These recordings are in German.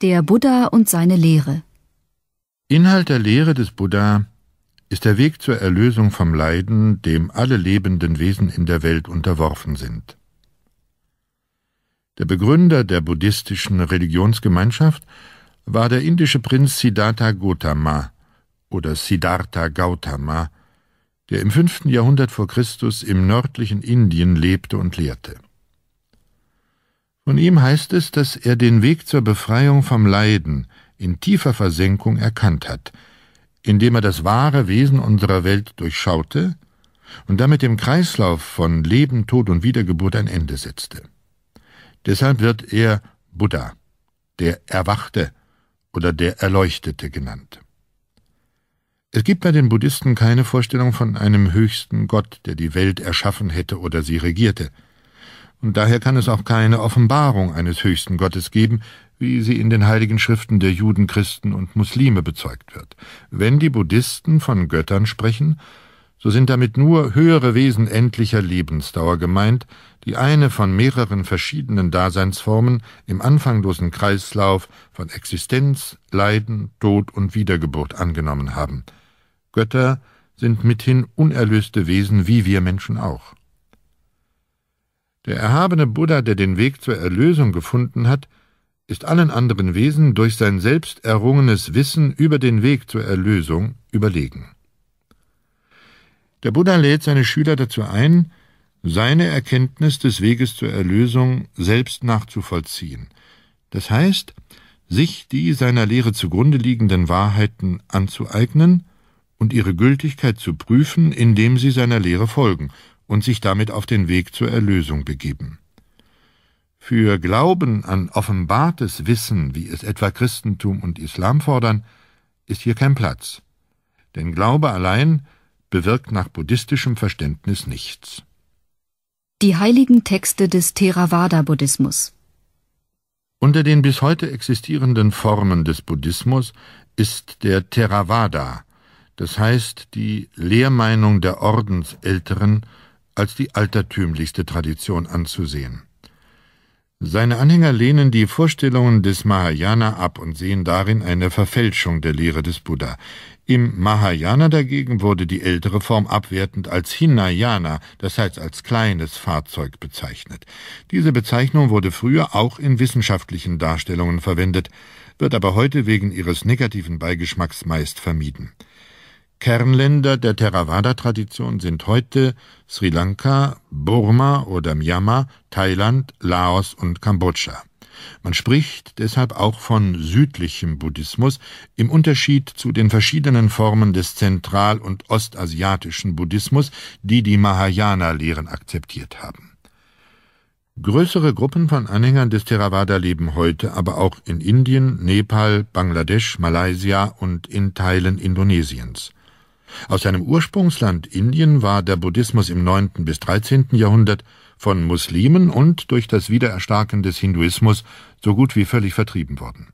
Der Buddha und seine Lehre Inhalt der Lehre des Buddha ist der Weg zur Erlösung vom Leiden, dem alle lebenden Wesen in der Welt unterworfen sind. Der Begründer der buddhistischen Religionsgemeinschaft war der indische Prinz Siddhartha Gautama oder Siddhartha Gautama, der im fünften Jahrhundert vor Christus im nördlichen Indien lebte und lehrte. Von ihm heißt es, dass er den Weg zur Befreiung vom Leiden in tiefer Versenkung erkannt hat, indem er das wahre Wesen unserer Welt durchschaute und damit dem Kreislauf von Leben, Tod und Wiedergeburt ein Ende setzte. Deshalb wird er Buddha, der Erwachte oder der Erleuchtete genannt. Es gibt bei den Buddhisten keine Vorstellung von einem höchsten Gott, der die Welt erschaffen hätte oder sie regierte und daher kann es auch keine Offenbarung eines höchsten Gottes geben, wie sie in den heiligen Schriften der Juden, Christen und Muslime bezeugt wird. Wenn die Buddhisten von Göttern sprechen, so sind damit nur höhere Wesen endlicher Lebensdauer gemeint, die eine von mehreren verschiedenen Daseinsformen im anfanglosen Kreislauf von Existenz, Leiden, Tod und Wiedergeburt angenommen haben. Götter sind mithin unerlöste Wesen wie wir Menschen auch. Der erhabene Buddha, der den Weg zur Erlösung gefunden hat, ist allen anderen Wesen durch sein selbst errungenes Wissen über den Weg zur Erlösung überlegen. Der Buddha lädt seine Schüler dazu ein, seine Erkenntnis des Weges zur Erlösung selbst nachzuvollziehen, das heißt, sich die seiner Lehre zugrunde liegenden Wahrheiten anzueignen und ihre Gültigkeit zu prüfen, indem sie seiner Lehre folgen, und sich damit auf den Weg zur Erlösung begeben. Für Glauben an offenbartes Wissen, wie es etwa Christentum und Islam fordern, ist hier kein Platz. Denn Glaube allein bewirkt nach buddhistischem Verständnis nichts. Die heiligen Texte des Theravada-Buddhismus Unter den bis heute existierenden Formen des Buddhismus ist der Theravada, das heißt die Lehrmeinung der Ordensälteren als die altertümlichste Tradition anzusehen. Seine Anhänger lehnen die Vorstellungen des Mahayana ab und sehen darin eine Verfälschung der Lehre des Buddha. Im Mahayana dagegen wurde die ältere Form abwertend als Hinayana, das heißt als kleines Fahrzeug bezeichnet. Diese Bezeichnung wurde früher auch in wissenschaftlichen Darstellungen verwendet, wird aber heute wegen ihres negativen Beigeschmacks meist vermieden. Kernländer der Theravada-Tradition sind heute Sri Lanka, Burma oder Myanmar, Thailand, Laos und Kambodscha. Man spricht deshalb auch von südlichem Buddhismus im Unterschied zu den verschiedenen Formen des zentral- und ostasiatischen Buddhismus, die die Mahayana-Lehren akzeptiert haben. Größere Gruppen von Anhängern des Theravada leben heute aber auch in Indien, Nepal, Bangladesch, Malaysia und in Teilen Indonesiens. Aus seinem Ursprungsland Indien war der Buddhismus im 9. bis 13. Jahrhundert von Muslimen und durch das Wiedererstarken des Hinduismus so gut wie völlig vertrieben worden.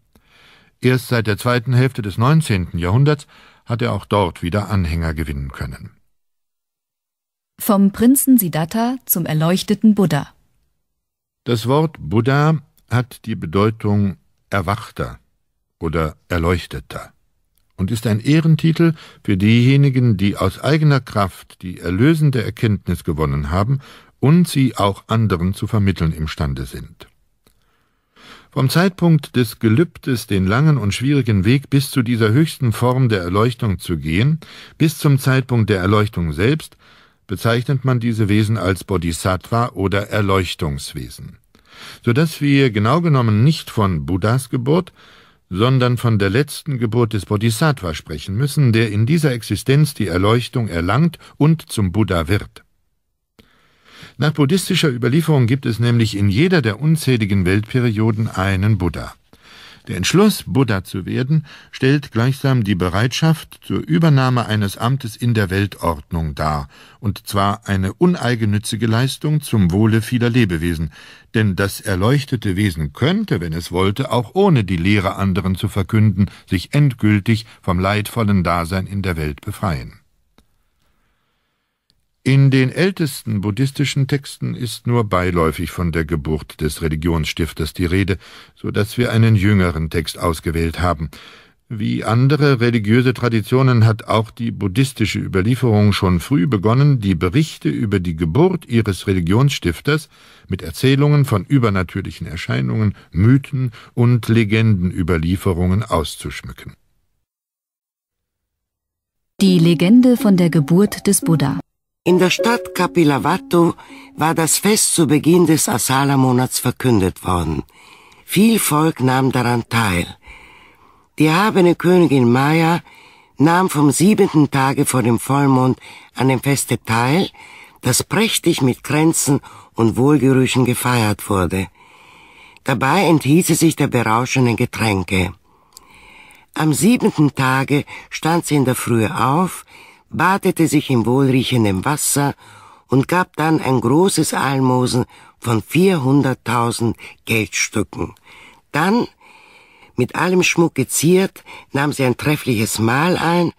Erst seit der zweiten Hälfte des 19. Jahrhunderts hat er auch dort wieder Anhänger gewinnen können. Vom Prinzen Siddhartha zum erleuchteten Buddha. Das Wort Buddha hat die Bedeutung Erwachter oder Erleuchteter und ist ein Ehrentitel für diejenigen, die aus eigener Kraft die erlösende Erkenntnis gewonnen haben und sie auch anderen zu vermitteln imstande sind. Vom Zeitpunkt des Gelübdes, den langen und schwierigen Weg bis zu dieser höchsten Form der Erleuchtung zu gehen, bis zum Zeitpunkt der Erleuchtung selbst, bezeichnet man diese Wesen als Bodhisattva oder Erleuchtungswesen, so dass wir genau genommen nicht von Buddhas Geburt, sondern von der letzten Geburt des Bodhisattva sprechen müssen, der in dieser Existenz die Erleuchtung erlangt und zum Buddha wird. Nach buddhistischer Überlieferung gibt es nämlich in jeder der unzähligen Weltperioden einen Buddha. Der Entschluss, Buddha zu werden, stellt gleichsam die Bereitschaft zur Übernahme eines Amtes in der Weltordnung dar, und zwar eine uneigennützige Leistung zum Wohle vieler Lebewesen, denn das erleuchtete Wesen könnte, wenn es wollte, auch ohne die Lehre anderen zu verkünden, sich endgültig vom leidvollen Dasein in der Welt befreien. In den ältesten buddhistischen Texten ist nur beiläufig von der Geburt des Religionsstifters die Rede, so dass wir einen jüngeren Text ausgewählt haben. Wie andere religiöse Traditionen hat auch die buddhistische Überlieferung schon früh begonnen, die Berichte über die Geburt ihres Religionsstifters mit Erzählungen von übernatürlichen Erscheinungen, Mythen und Legendenüberlieferungen auszuschmücken. Die Legende von der Geburt des Buddha in der Stadt Kapilavato war das Fest zu Beginn des Asala-Monats verkündet worden. Viel Volk nahm daran teil. Die habene Königin Maya nahm vom siebenten Tage vor dem Vollmond an dem Feste teil, das prächtig mit Kränzen und Wohlgerüchen gefeiert wurde. Dabei enthielt sie sich der berauschenden Getränke. Am siebenten Tage stand sie in der Frühe auf, badete sich im wohlriechenden Wasser und gab dann ein großes Almosen von 400.000 Geldstücken. Dann, mit allem Schmuck geziert, nahm sie ein treffliches Mahl ein,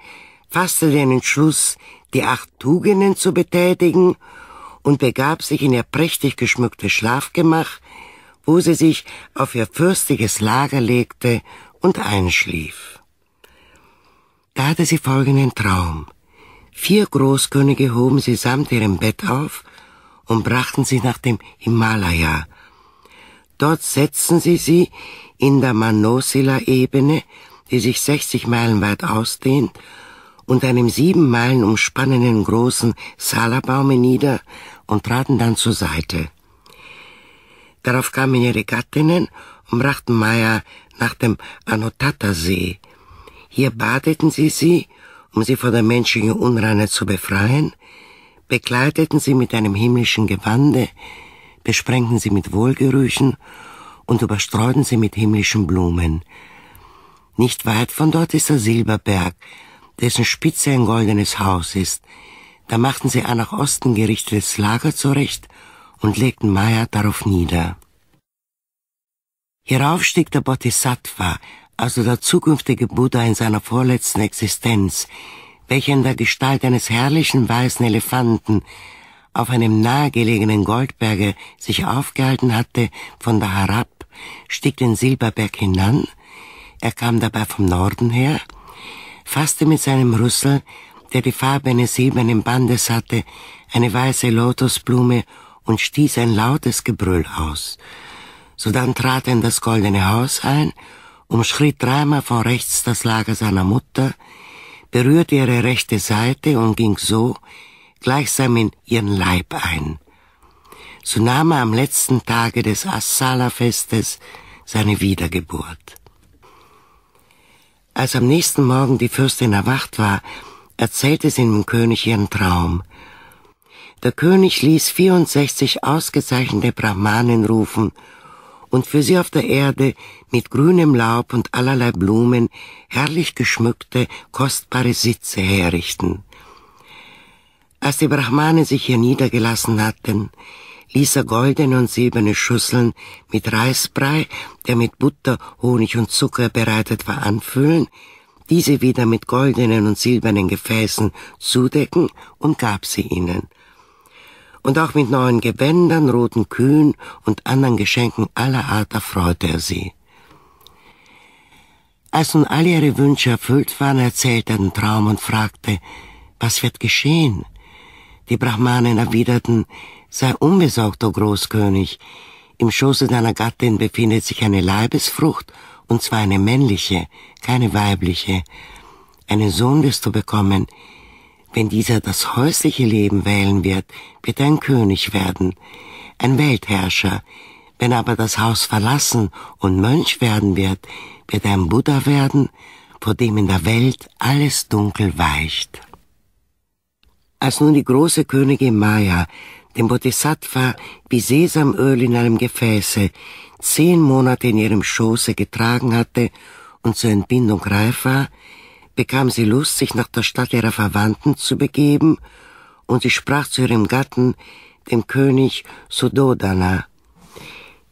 fasste den Entschluss, die acht Tugenden zu betätigen und begab sich in ihr prächtig geschmücktes Schlafgemach, wo sie sich auf ihr fürstiges Lager legte und einschlief. Da hatte sie folgenden Traum. Vier Großkönige hoben sie samt ihrem Bett auf und brachten sie nach dem Himalaya. Dort setzten sie sie in der Manosila-Ebene, die sich 60 Meilen weit ausdehnt, unter einem sieben Meilen umspannenden großen Salabaume nieder und traten dann zur Seite. Darauf kamen ihre Gattinnen und brachten Maya nach dem Anotata-See. Hier badeten sie sie um sie von der menschlichen Unreinheit zu befreien, bekleideten sie mit einem himmlischen Gewande, besprengten sie mit Wohlgerüchen und überstreuten sie mit himmlischen Blumen. Nicht weit von dort ist der Silberberg, dessen Spitze ein goldenes Haus ist. Da machten sie ein nach Osten gerichtetes Lager zurecht und legten Maya darauf nieder. Hierauf stieg der Bodhisattva, also der zukünftige Buddha in seiner vorletzten Existenz, welcher in der Gestalt eines herrlichen weißen Elefanten auf einem nahegelegenen Goldberge sich aufgehalten hatte, von da herab, stieg den Silberberg hinan, er kam dabei vom Norden her, fasste mit seinem Rüssel, der die Farbe eines silbernen Bandes hatte, eine weiße Lotusblume und stieß ein lautes Gebrüll aus. Sodann trat er in das goldene Haus ein umschritt dreimal von rechts das Lager seiner Mutter, berührte ihre rechte Seite und ging so gleichsam in ihren Leib ein. So nahm er am letzten Tage des Assala-Festes seine Wiedergeburt. Als am nächsten Morgen die Fürstin erwacht war, erzählte sie dem König ihren Traum. Der König ließ 64 ausgezeichnete Brahmanen rufen und für sie auf der Erde mit grünem Laub und allerlei Blumen herrlich geschmückte, kostbare Sitze herrichten. Als die Brahmanen sich hier niedergelassen hatten, ließ er goldene und silberne Schüsseln mit Reisbrei, der mit Butter, Honig und Zucker bereitet war, anfüllen, diese wieder mit goldenen und silbernen Gefäßen zudecken und gab sie ihnen und auch mit neuen Gewändern, roten Kühen und anderen Geschenken aller Art erfreute er sie. Als nun alle ihre Wünsche erfüllt waren, erzählte er den Traum und fragte, was wird geschehen? Die Brahmanen erwiderten, sei unbesorgt, o Großkönig, im Schoße deiner Gattin befindet sich eine Leibesfrucht, und zwar eine männliche, keine weibliche. Einen Sohn wirst du bekommen, wenn dieser das häusliche Leben wählen wird, wird er ein König werden, ein Weltherrscher. Wenn aber das Haus verlassen und Mönch werden wird, wird er ein Buddha werden, vor dem in der Welt alles dunkel weicht. Als nun die große Königin Maya dem Bodhisattva wie Sesamöl in einem Gefäße zehn Monate in ihrem Schoße getragen hatte und zur Entbindung reif war, bekam sie Lust, sich nach der Stadt ihrer Verwandten zu begeben, und sie sprach zu ihrem Gatten, dem König Sudodana.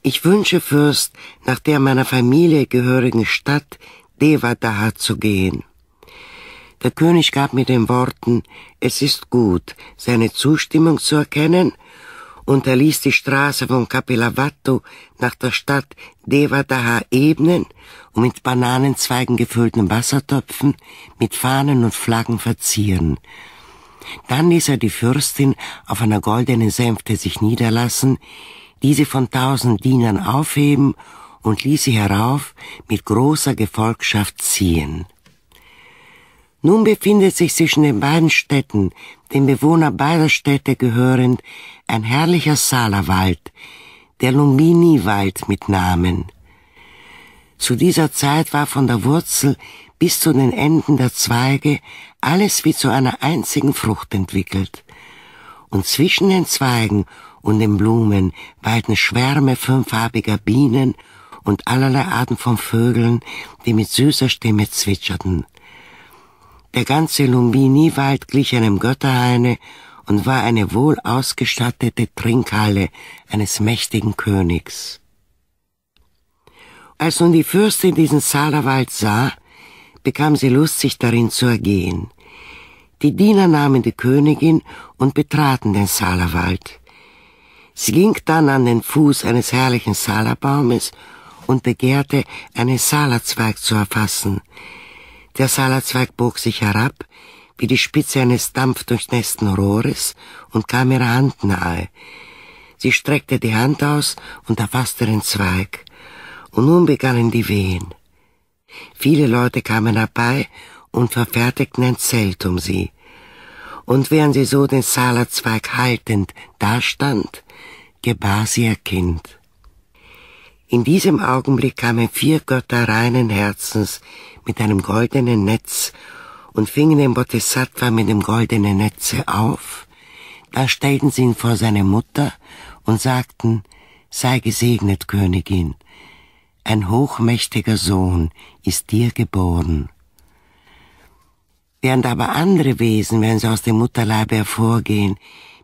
Ich wünsche, Fürst, nach der meiner Familie gehörigen Stadt Devadaha zu gehen. Der König gab mit den Worten, es ist gut, seine Zustimmung zu erkennen, und er ließ die Straße von Capilavato nach der Stadt Devadaha ebnen und mit Bananenzweigen gefüllten Wassertöpfen mit Fahnen und Flaggen verzieren. Dann ließ er die Fürstin auf einer goldenen Sänfte sich niederlassen, diese von tausend Dienern aufheben und ließ sie herauf mit großer Gefolgschaft ziehen. Nun befindet sich zwischen den beiden Städten dem Bewohner beider Städte gehörend, ein herrlicher Salerwald, der Lumini-Wald mit Namen. Zu dieser Zeit war von der Wurzel bis zu den Enden der Zweige alles wie zu einer einzigen Frucht entwickelt. Und zwischen den Zweigen und den Blumen weilten Schwärme fünffarbiger Bienen und allerlei Arten von Vögeln, die mit süßer Stimme zwitscherten. Der ganze Lumbini-Wald glich einem Götterhaine und war eine wohl ausgestattete Trinkhalle eines mächtigen Königs. Als nun die Fürstin diesen Salerwald sah, bekam sie Lust, sich darin zu ergehen. Die Diener nahmen die Königin und betraten den Salerwald. Sie ging dann an den Fuß eines herrlichen Salerbaumes und begehrte, einen Salerzweig zu erfassen, der Salatzweig bog sich herab, wie die Spitze eines dampfdurchnässten Rohres, und kam ihrer Hand nahe. Sie streckte die Hand aus und erfasste den Zweig. Und nun begannen die Wehen. Viele Leute kamen herbei und verfertigten ein Zelt um sie. Und während sie so den Salatzweig haltend dastand, gebar sie ihr Kind. In diesem Augenblick kamen vier Götter reinen Herzens mit einem goldenen Netz und fingen den Bodhisattva mit dem goldenen Netze auf. Da stellten sie ihn vor seine Mutter und sagten, sei gesegnet, Königin, ein hochmächtiger Sohn ist dir geboren. Während aber andere Wesen, wenn sie aus dem Mutterleibe hervorgehen,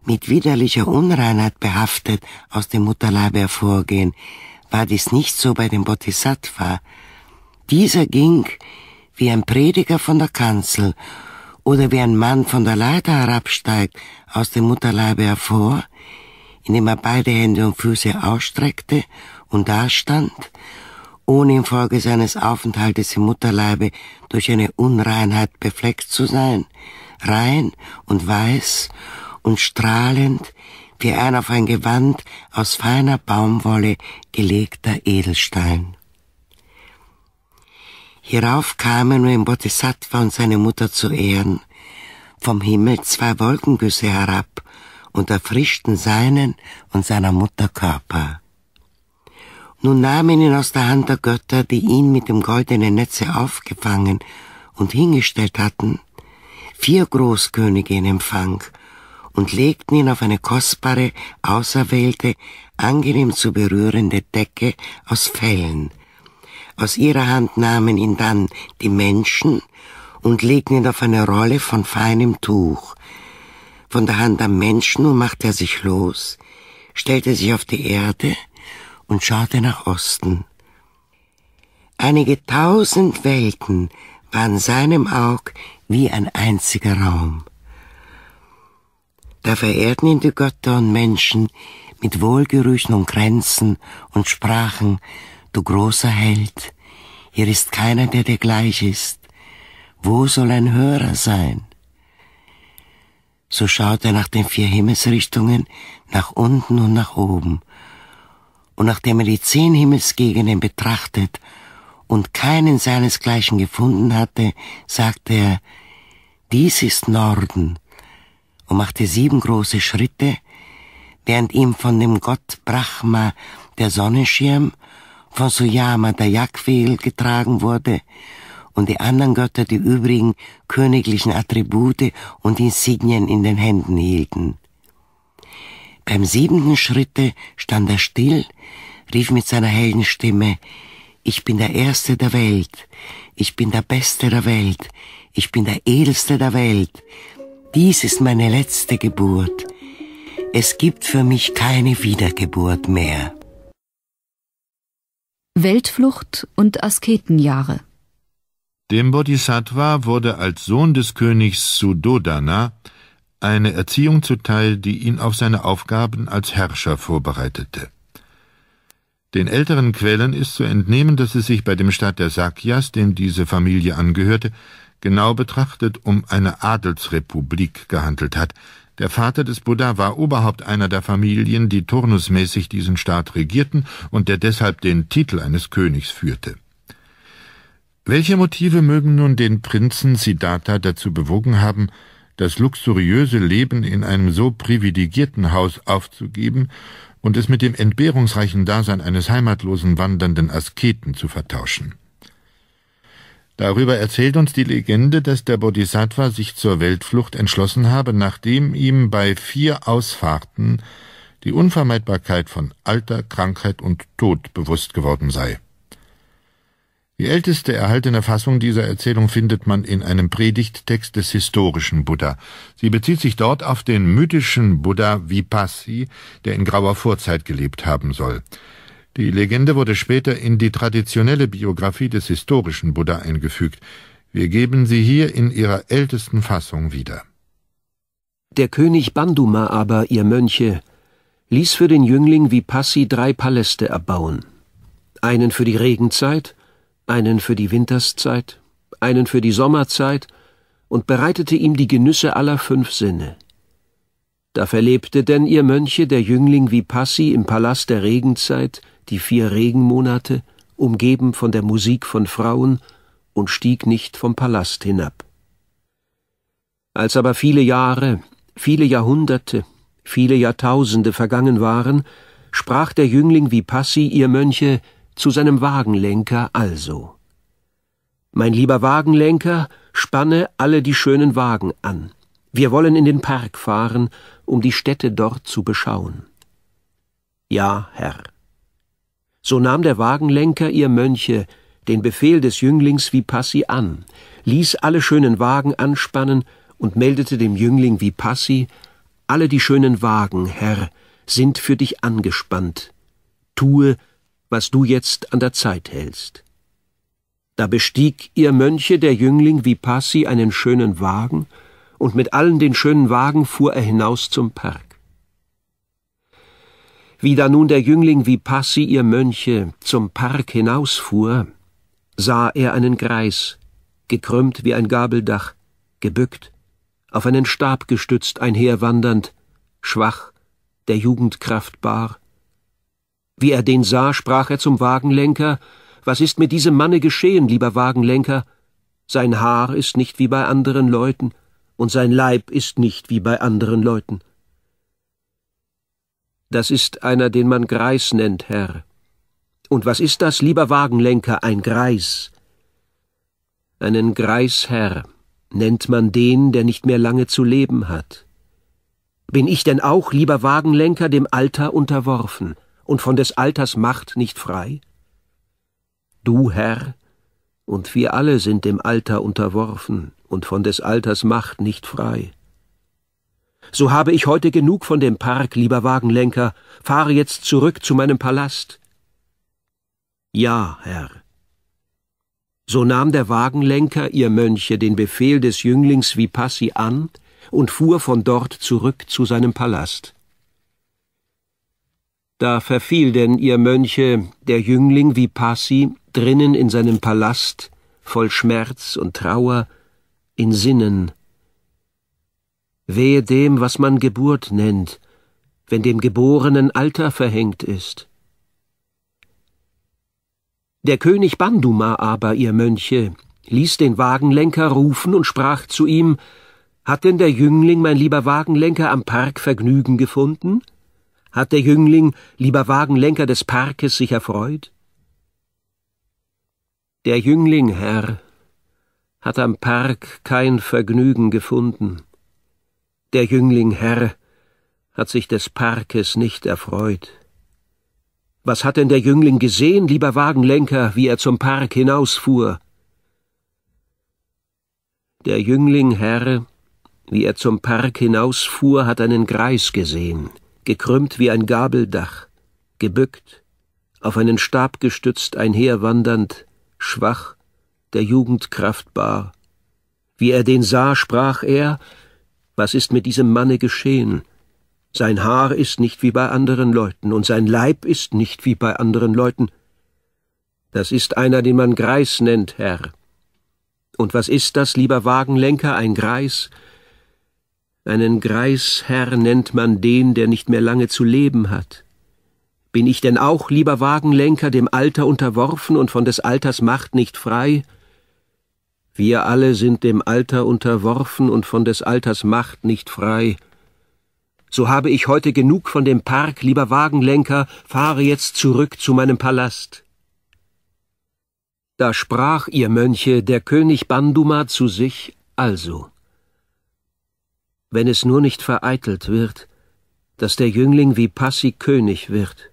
mit widerlicher Unreinheit behaftet aus dem Mutterleibe hervorgehen, war dies nicht so bei dem Bodhisattva, dieser ging wie ein Prediger von der Kanzel oder wie ein Mann von der Leiter herabsteigt aus dem Mutterleibe hervor, indem er beide Hände und Füße ausstreckte und dastand, ohne infolge seines Aufenthaltes im Mutterleibe durch eine Unreinheit befleckt zu sein, rein und weiß und strahlend wie ein auf ein Gewand aus feiner Baumwolle gelegter Edelstein. Hierauf kamen im Bodhisattva und seine Mutter zu Ehren. Vom Himmel zwei Wolkengüsse herab und erfrischten seinen und seiner Mutter Körper. Nun nahmen ihn aus der Hand der Götter, die ihn mit dem goldenen Netze aufgefangen und hingestellt hatten, vier Großkönige in Empfang und legten ihn auf eine kostbare, auserwählte, angenehm zu berührende Decke aus Fellen, aus ihrer Hand nahmen ihn dann die Menschen und legten ihn auf eine Rolle von feinem Tuch. Von der Hand am Menschen nun machte er sich los, stellte sich auf die Erde und schaute nach Osten. Einige tausend Welten waren seinem Aug wie ein einziger Raum. Da verehrten ihn die Götter und Menschen mit Wohlgerüchen und Grenzen und sprachen, du großer Held, hier ist keiner, der dir gleich ist. Wo soll ein Hörer sein? So schaut er nach den vier Himmelsrichtungen, nach unten und nach oben. Und nachdem er die zehn Himmelsgegenden betrachtet und keinen seinesgleichen gefunden hatte, sagte er, dies ist Norden, und machte sieben große Schritte, während ihm von dem Gott Brahma der Sonnenschirm von Suyama der Jagdfehl getragen wurde und die anderen Götter die übrigen königlichen Attribute und Insignien in den Händen hielten. Beim siebenten Schritte stand er still, rief mit seiner hellen Stimme, ich bin der Erste der Welt, ich bin der Beste der Welt, ich bin der Edelste der Welt, dies ist meine letzte Geburt. Es gibt für mich keine Wiedergeburt mehr. Weltflucht und Asketenjahre. Dem Bodhisattva wurde als Sohn des Königs Suddhodana eine Erziehung zuteil, die ihn auf seine Aufgaben als Herrscher vorbereitete. Den älteren Quellen ist zu entnehmen, dass es sich bei dem Staat der Sakyas, dem diese Familie angehörte, genau betrachtet um eine Adelsrepublik gehandelt hat, der Vater des Buddha war Oberhaupt einer der Familien, die turnusmäßig diesen Staat regierten und der deshalb den Titel eines Königs führte. Welche Motive mögen nun den Prinzen Siddhartha dazu bewogen haben, das luxuriöse Leben in einem so privilegierten Haus aufzugeben und es mit dem entbehrungsreichen Dasein eines heimatlosen wandernden Asketen zu vertauschen? Darüber erzählt uns die Legende, dass der Bodhisattva sich zur Weltflucht entschlossen habe, nachdem ihm bei vier Ausfahrten die Unvermeidbarkeit von Alter, Krankheit und Tod bewusst geworden sei. Die älteste erhaltene Fassung dieser Erzählung findet man in einem Predigttext des historischen Buddha. Sie bezieht sich dort auf den mythischen Buddha Vipassi, der in grauer Vorzeit gelebt haben soll. Die Legende wurde später in die traditionelle Biografie des historischen Buddha eingefügt. Wir geben sie hier in ihrer ältesten Fassung wieder. Der König Banduma aber, ihr Mönche, ließ für den Jüngling Vipassi drei Paläste erbauen. Einen für die Regenzeit, einen für die Winterszeit, einen für die Sommerzeit und bereitete ihm die Genüsse aller fünf Sinne. Da verlebte denn ihr Mönche der Jüngling Vipassi im Palast der Regenzeit, die vier Regenmonate, umgeben von der Musik von Frauen, und stieg nicht vom Palast hinab. Als aber viele Jahre, viele Jahrhunderte, viele Jahrtausende vergangen waren, sprach der Jüngling Vipassi, ihr Mönche, zu seinem Wagenlenker also. Mein lieber Wagenlenker, spanne alle die schönen Wagen an. Wir wollen in den Park fahren, um die Städte dort zu beschauen. Ja, Herr. So nahm der Wagenlenker, ihr Mönche, den Befehl des Jünglings Vipassi an, ließ alle schönen Wagen anspannen und meldete dem Jüngling Vipassi, alle die schönen Wagen, Herr, sind für dich angespannt. Tue, was du jetzt an der Zeit hältst. Da bestieg ihr Mönche der Jüngling Vipassi einen schönen Wagen und mit allen den schönen Wagen fuhr er hinaus zum Park. Wie da nun der Jüngling wie Passi ihr Mönche zum Park hinausfuhr, sah er einen Greis, gekrümmt wie ein Gabeldach, gebückt, auf einen Stab gestützt einherwandernd, schwach, der Jugendkraft bar. Wie er den sah, sprach er zum Wagenlenker, was ist mit diesem Manne geschehen, lieber Wagenlenker? Sein Haar ist nicht wie bei anderen Leuten, und sein Leib ist nicht wie bei anderen Leuten. Das ist einer, den man Greis nennt, Herr. Und was ist das, lieber Wagenlenker, ein Greis? Einen Greisherr nennt man den, der nicht mehr lange zu leben hat. Bin ich denn auch, lieber Wagenlenker, dem Alter unterworfen und von des Alters Macht nicht frei? Du, Herr, und wir alle sind dem Alter unterworfen und von des Alters Macht nicht frei. So habe ich heute genug von dem Park, lieber Wagenlenker, fahre jetzt zurück zu meinem Palast. Ja, Herr. So nahm der Wagenlenker, ihr Mönche, den Befehl des Jünglings Vipassi an und fuhr von dort zurück zu seinem Palast. Da verfiel denn, ihr Mönche, der Jüngling Vipassi drinnen in seinem Palast, voll Schmerz und Trauer, in Sinnen. Wehe dem, was man Geburt nennt, wenn dem Geborenen Alter verhängt ist. Der König Banduma aber, ihr Mönche, ließ den Wagenlenker rufen und sprach zu ihm Hat denn der Jüngling, mein lieber Wagenlenker, am Park Vergnügen gefunden? Hat der Jüngling, lieber Wagenlenker des Parkes, sich erfreut? Der Jüngling, Herr, hat am Park kein Vergnügen gefunden. Der Jüngling Herr hat sich des Parkes nicht erfreut. Was hat denn der Jüngling gesehen, lieber Wagenlenker, wie er zum Park hinausfuhr? Der Jüngling Herr, wie er zum Park hinausfuhr, hat einen Greis gesehen, gekrümmt wie ein Gabeldach, gebückt, auf einen Stab gestützt einherwandernd, schwach der Jugend kraftbar. Wie er den sah, sprach er, was ist mit diesem Manne geschehen? Sein Haar ist nicht wie bei anderen Leuten, und sein Leib ist nicht wie bei anderen Leuten. Das ist einer, den man Greis nennt, Herr. Und was ist das, lieber Wagenlenker, ein Greis? Einen Greis, Herr, nennt man den, der nicht mehr lange zu leben hat. Bin ich denn auch, lieber Wagenlenker, dem Alter unterworfen und von des Alters Macht nicht frei? Wir alle sind dem Alter unterworfen und von des Alters Macht nicht frei. So habe ich heute genug von dem Park, lieber Wagenlenker, fahre jetzt zurück zu meinem Palast. Da sprach ihr Mönche, der König Banduma zu sich also. Wenn es nur nicht vereitelt wird, dass der Jüngling wie Passi König wird,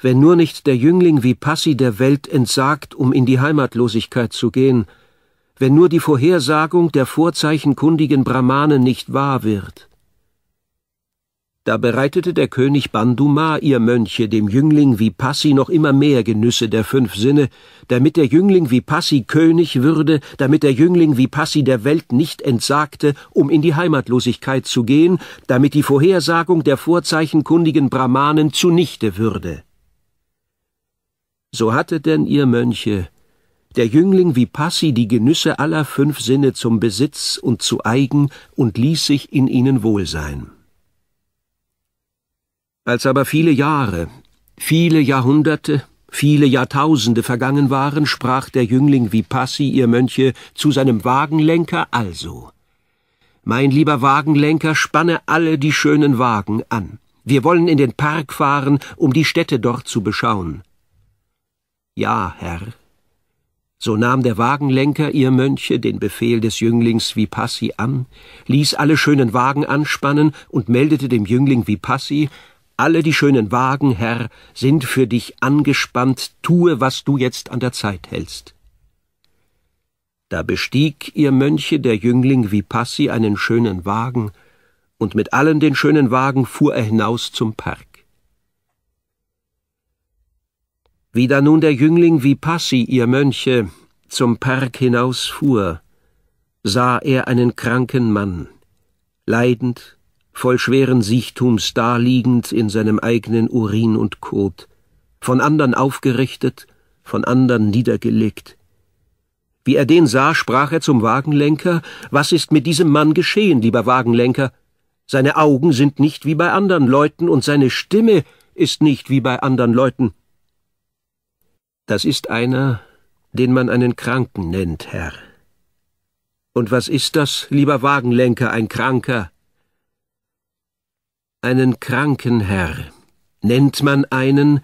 wenn nur nicht der Jüngling wie Passi der Welt entsagt, um in die Heimatlosigkeit zu gehen, wenn nur die Vorhersagung der vorzeichenkundigen Brahmanen nicht wahr wird. Da bereitete der König Banduma, ihr Mönche, dem Jüngling Vipassi noch immer mehr Genüsse der fünf Sinne, damit der Jüngling Vipassi König würde, damit der Jüngling Vipassi der Welt nicht entsagte, um in die Heimatlosigkeit zu gehen, damit die Vorhersagung der vorzeichenkundigen Brahmanen zunichte würde. So hatte denn ihr Mönche, der Jüngling Vipassi die Genüsse aller fünf Sinne zum Besitz und zu eigen und ließ sich in ihnen wohl sein. Als aber viele Jahre, viele Jahrhunderte, viele Jahrtausende vergangen waren, sprach der Jüngling Vipassi, ihr Mönche, zu seinem Wagenlenker also. Mein lieber Wagenlenker, spanne alle die schönen Wagen an. Wir wollen in den Park fahren, um die Städte dort zu beschauen. Ja, Herr, so nahm der Wagenlenker, ihr Mönche, den Befehl des Jünglings Vipassi an, ließ alle schönen Wagen anspannen und meldete dem Jüngling Vipassi, alle die schönen Wagen, Herr, sind für dich angespannt, tue, was du jetzt an der Zeit hältst. Da bestieg ihr Mönche der Jüngling Vipassi einen schönen Wagen, und mit allen den schönen Wagen fuhr er hinaus zum Park. Wie da nun der Jüngling Vipassi, ihr Mönche, zum Park hinausfuhr, sah er einen kranken Mann, leidend, voll schweren Siechtums daliegend in seinem eigenen Urin und Kot, von andern aufgerichtet, von andern niedergelegt. Wie er den sah, sprach er zum Wagenlenker, was ist mit diesem Mann geschehen, lieber Wagenlenker? Seine Augen sind nicht wie bei anderen Leuten und seine Stimme ist nicht wie bei anderen Leuten. Das ist einer, den man einen Kranken nennt, Herr. Und was ist das, lieber Wagenlenker, ein Kranker? Einen Kranken, Herr, nennt man einen,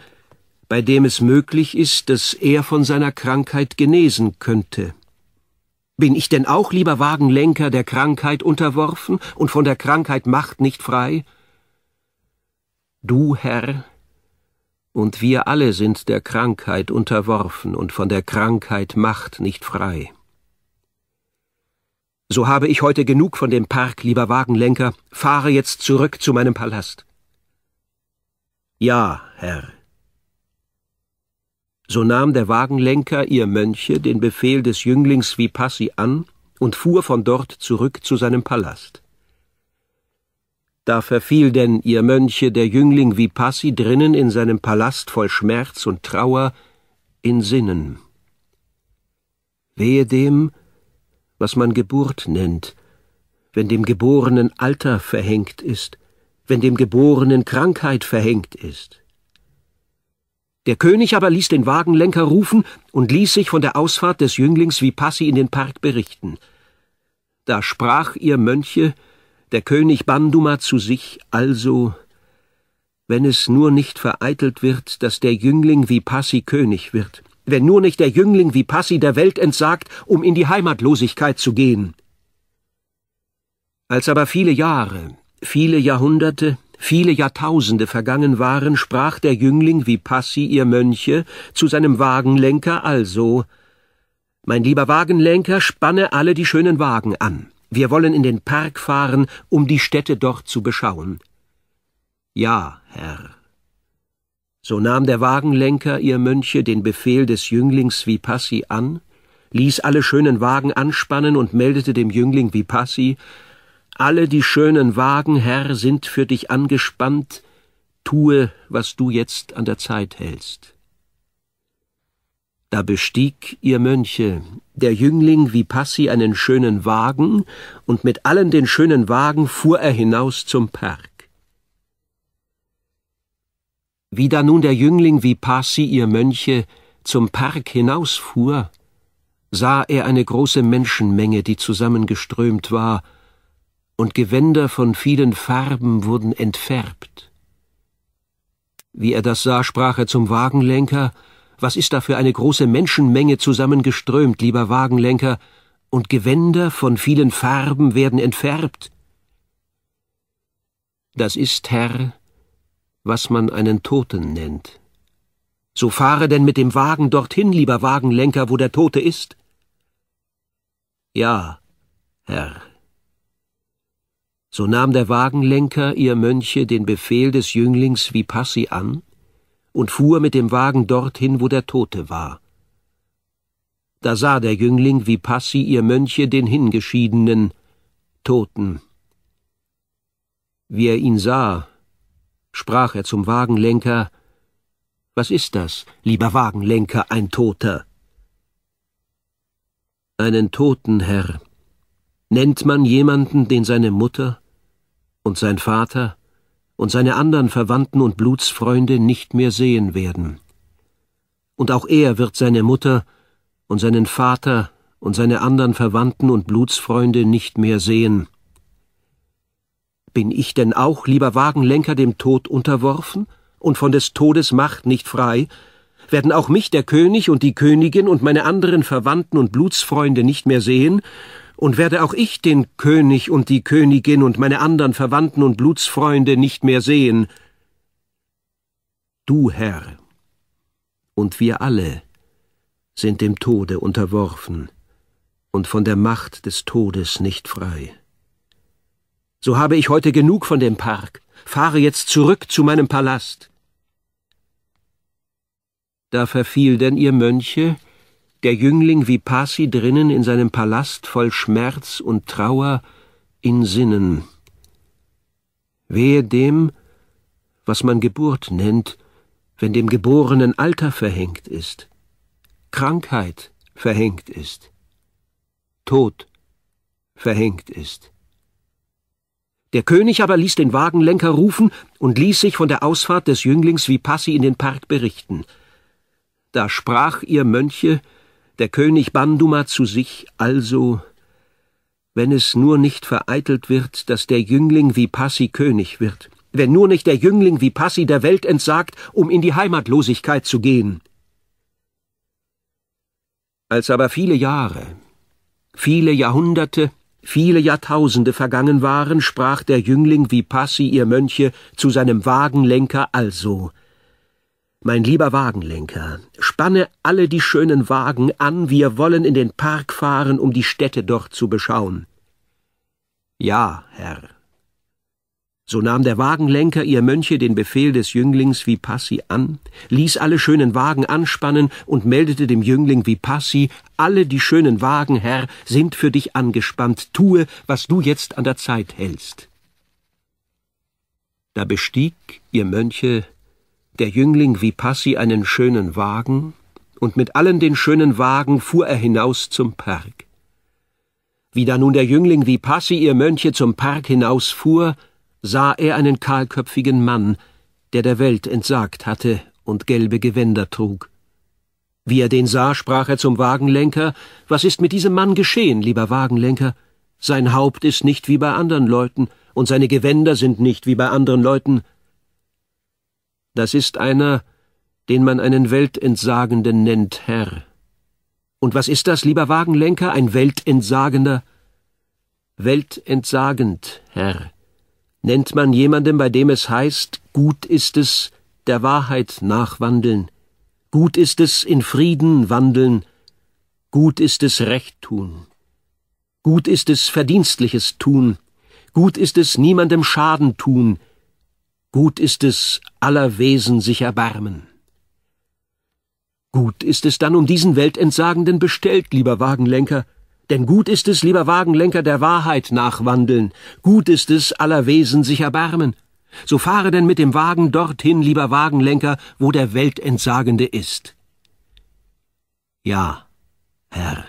bei dem es möglich ist, dass er von seiner Krankheit genesen könnte. Bin ich denn auch, lieber Wagenlenker, der Krankheit unterworfen und von der Krankheit Macht nicht frei? Du, Herr, und wir alle sind der Krankheit unterworfen und von der Krankheit Macht nicht frei. So habe ich heute genug von dem Park, lieber Wagenlenker, fahre jetzt zurück zu meinem Palast. Ja, Herr. So nahm der Wagenlenker, ihr Mönche, den Befehl des Jünglings Vipassi an und fuhr von dort zurück zu seinem Palast. Da verfiel denn, ihr Mönche, der Jüngling wie Passi drinnen in seinem Palast voll Schmerz und Trauer in Sinnen. Wehe dem, was man Geburt nennt, wenn dem Geborenen Alter verhängt ist, wenn dem Geborenen Krankheit verhängt ist. Der König aber ließ den Wagenlenker rufen und ließ sich von der Ausfahrt des Jünglings Vipassi in den Park berichten. Da sprach ihr Mönche, der König Banduma zu sich also, wenn es nur nicht vereitelt wird, dass der Jüngling wie Passi König wird, wenn nur nicht der Jüngling wie Passi der Welt entsagt, um in die Heimatlosigkeit zu gehen. Als aber viele Jahre, viele Jahrhunderte, viele Jahrtausende vergangen waren, sprach der Jüngling wie Passi ihr Mönche zu seinem Wagenlenker also, mein lieber Wagenlenker, spanne alle die schönen Wagen an. Wir wollen in den Park fahren, um die Städte dort zu beschauen. Ja, Herr. So nahm der Wagenlenker, ihr Mönche, den Befehl des Jünglings Vipassi an, ließ alle schönen Wagen anspannen und meldete dem Jüngling Vipassi, alle die schönen Wagen, Herr, sind für dich angespannt, tue, was du jetzt an der Zeit hältst. Da bestieg ihr Mönche, der Jüngling Vipassi einen schönen Wagen, und mit allen den schönen Wagen fuhr er hinaus zum Park. Wie da nun der Jüngling Vipassi ihr Mönche zum Park hinausfuhr, sah er eine große Menschenmenge, die zusammengeströmt war, und Gewänder von vielen Farben wurden entfärbt. Wie er das sah, sprach er zum Wagenlenker, was ist da für eine große Menschenmenge zusammengeströmt, lieber Wagenlenker, und Gewänder von vielen Farben werden entfärbt. Das ist, Herr, was man einen Toten nennt. So fahre denn mit dem Wagen dorthin, lieber Wagenlenker, wo der Tote ist. Ja, Herr. So nahm der Wagenlenker, ihr Mönche, den Befehl des Jünglings Vipassi an, und fuhr mit dem Wagen dorthin, wo der Tote war. Da sah der Jüngling, wie Passi ihr Mönche den hingeschiedenen, Toten. Wie er ihn sah, sprach er zum Wagenlenker, Was ist das, lieber Wagenlenker, ein Toter? Einen Toten, Herr, nennt man jemanden, den seine Mutter und sein Vater und seine anderen Verwandten und Blutsfreunde nicht mehr sehen werden. Und auch er wird seine Mutter und seinen Vater und seine anderen Verwandten und Blutsfreunde nicht mehr sehen. Bin ich denn auch, lieber Wagenlenker, dem Tod unterworfen und von des Todes Macht nicht frei? Werden auch mich der König und die Königin und meine anderen Verwandten und Blutsfreunde nicht mehr sehen und werde auch ich den König und die Königin und meine anderen Verwandten und Blutsfreunde nicht mehr sehen. Du, Herr, und wir alle sind dem Tode unterworfen und von der Macht des Todes nicht frei. So habe ich heute genug von dem Park, fahre jetzt zurück zu meinem Palast. Da verfiel denn ihr Mönche, der Jüngling Vipassi drinnen in seinem Palast voll Schmerz und Trauer in Sinnen. Wehe dem, was man Geburt nennt, wenn dem Geborenen Alter verhängt ist, Krankheit verhängt ist, Tod verhängt ist. Der König aber ließ den Wagenlenker rufen und ließ sich von der Ausfahrt des Jünglings Vipassi in den Park berichten. Da sprach ihr Mönche, der König Banduma zu sich also, wenn es nur nicht vereitelt wird, dass der Jüngling wie Passi König wird, wenn nur nicht der Jüngling wie Passi der Welt entsagt, um in die Heimatlosigkeit zu gehen. Als aber viele Jahre, viele Jahrhunderte, viele Jahrtausende vergangen waren, sprach der Jüngling wie Passi ihr Mönche zu seinem Wagenlenker also, mein lieber Wagenlenker, spanne alle die schönen Wagen an, wir wollen in den Park fahren, um die Städte dort zu beschauen. Ja, Herr. So nahm der Wagenlenker, ihr Mönche, den Befehl des Jünglings Vipassi an, ließ alle schönen Wagen anspannen und meldete dem Jüngling Vipassi, alle die schönen Wagen, Herr, sind für dich angespannt, tue, was du jetzt an der Zeit hältst. Da bestieg, ihr Mönche, der Jüngling Vipassi einen schönen Wagen, und mit allen den schönen Wagen fuhr er hinaus zum Park. Wie da nun der Jüngling Vipassi, ihr Mönche, zum Park hinausfuhr, sah er einen kahlköpfigen Mann, der der Welt entsagt hatte und gelbe Gewänder trug. Wie er den sah, sprach er zum Wagenlenker, Was ist mit diesem Mann geschehen, lieber Wagenlenker? Sein Haupt ist nicht wie bei anderen Leuten, und seine Gewänder sind nicht wie bei anderen Leuten, das ist einer, den man einen Weltentsagenden nennt, Herr. Und was ist das, lieber Wagenlenker, ein Weltentsagender? Weltentsagend, Herr, nennt man jemanden, bei dem es heißt, gut ist es, der Wahrheit nachwandeln, gut ist es, in Frieden wandeln, gut ist es, Recht tun, gut ist es, Verdienstliches tun, gut ist es, niemandem Schaden tun, gut ist es, aller Wesen sich erbarmen. Gut ist es dann um diesen Weltentsagenden bestellt, lieber Wagenlenker, denn gut ist es, lieber Wagenlenker, der Wahrheit nachwandeln, gut ist es, aller Wesen sich erbarmen. So fahre denn mit dem Wagen dorthin, lieber Wagenlenker, wo der Weltentsagende ist. Ja, Herr.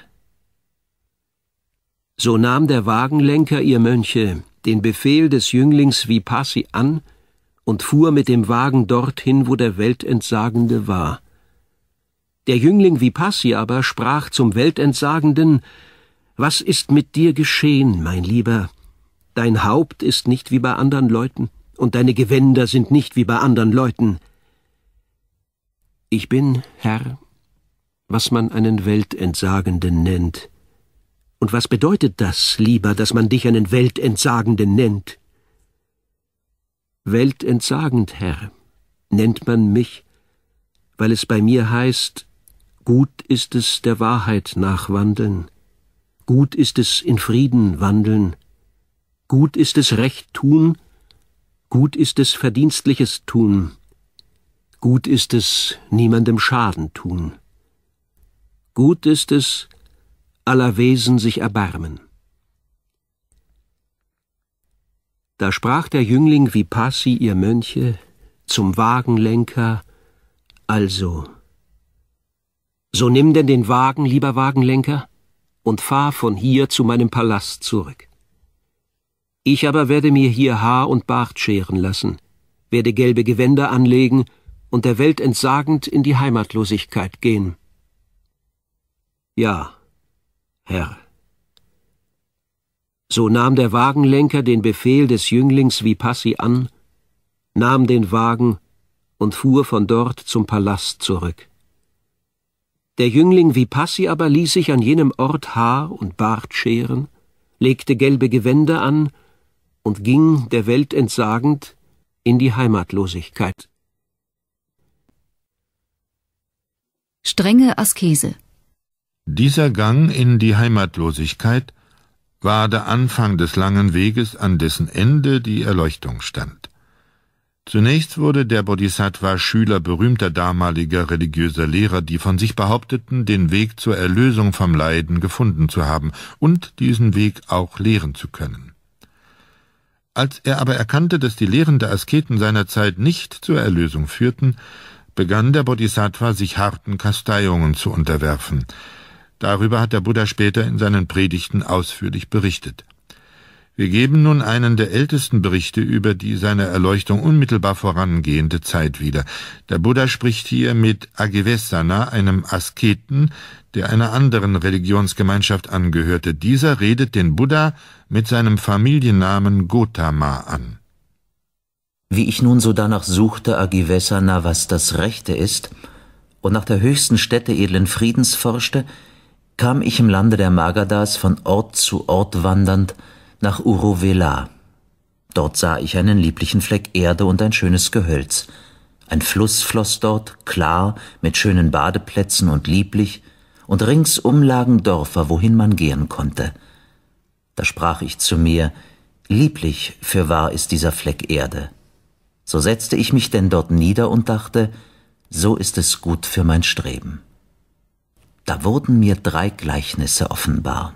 So nahm der Wagenlenker, ihr Mönche, den Befehl des Jünglings Vipassi an und fuhr mit dem Wagen dorthin, wo der Weltentsagende war. Der Jüngling Vipassi aber sprach zum Weltentsagenden Was ist mit dir geschehen, mein Lieber? Dein Haupt ist nicht wie bei anderen Leuten, und deine Gewänder sind nicht wie bei anderen Leuten. Ich bin, Herr, was man einen Weltentsagenden nennt. Und was bedeutet das, lieber, dass man dich einen Weltentsagenden nennt? Weltentsagend, Herr, nennt man mich, weil es bei mir heißt, gut ist es der Wahrheit nachwandeln, gut ist es in Frieden wandeln, gut ist es Recht tun, gut ist es Verdienstliches tun, gut ist es niemandem Schaden tun, gut ist es aller Wesen sich erbarmen. Da sprach der Jüngling wie Passi ihr Mönche, zum Wagenlenker, also, so nimm denn den Wagen, lieber Wagenlenker, und fahr von hier zu meinem Palast zurück. Ich aber werde mir hier Haar und Bart scheren lassen, werde gelbe Gewänder anlegen und der Welt entsagend in die Heimatlosigkeit gehen. Ja, Herr, so nahm der Wagenlenker den Befehl des Jünglings Vipassi an, nahm den Wagen und fuhr von dort zum Palast zurück. Der Jüngling Vipassi aber ließ sich an jenem Ort Haar und Bart scheren, legte gelbe Gewänder an und ging, der Welt entsagend, in die Heimatlosigkeit. Strenge Askese Dieser Gang in die Heimatlosigkeit war der Anfang des langen Weges, an dessen Ende die Erleuchtung stand. Zunächst wurde der Bodhisattva Schüler berühmter damaliger religiöser Lehrer, die von sich behaupteten, den Weg zur Erlösung vom Leiden gefunden zu haben und diesen Weg auch lehren zu können. Als er aber erkannte, dass die Lehren der Asketen seiner Zeit nicht zur Erlösung führten, begann der Bodhisattva sich harten Kasteiungen zu unterwerfen, Darüber hat der Buddha später in seinen Predigten ausführlich berichtet. Wir geben nun einen der ältesten Berichte über die seiner Erleuchtung unmittelbar vorangehende Zeit wieder. Der Buddha spricht hier mit Agivesana, einem Asketen, der einer anderen Religionsgemeinschaft angehörte. Dieser redet den Buddha mit seinem Familiennamen Gotama an. Wie ich nun so danach suchte, Agivesana, was das Rechte ist, und nach der höchsten Stätte edlen Friedens forschte, kam ich im Lande der Magadas von Ort zu Ort wandernd nach Uruvela. Dort sah ich einen lieblichen Fleck Erde und ein schönes Gehölz. Ein Fluss floss dort, klar, mit schönen Badeplätzen und lieblich, und ringsum lagen Dörfer, wohin man gehen konnte. Da sprach ich zu mir, lieblich fürwahr ist dieser Fleck Erde. So setzte ich mich denn dort nieder und dachte, so ist es gut für mein Streben da wurden mir drei Gleichnisse offenbar.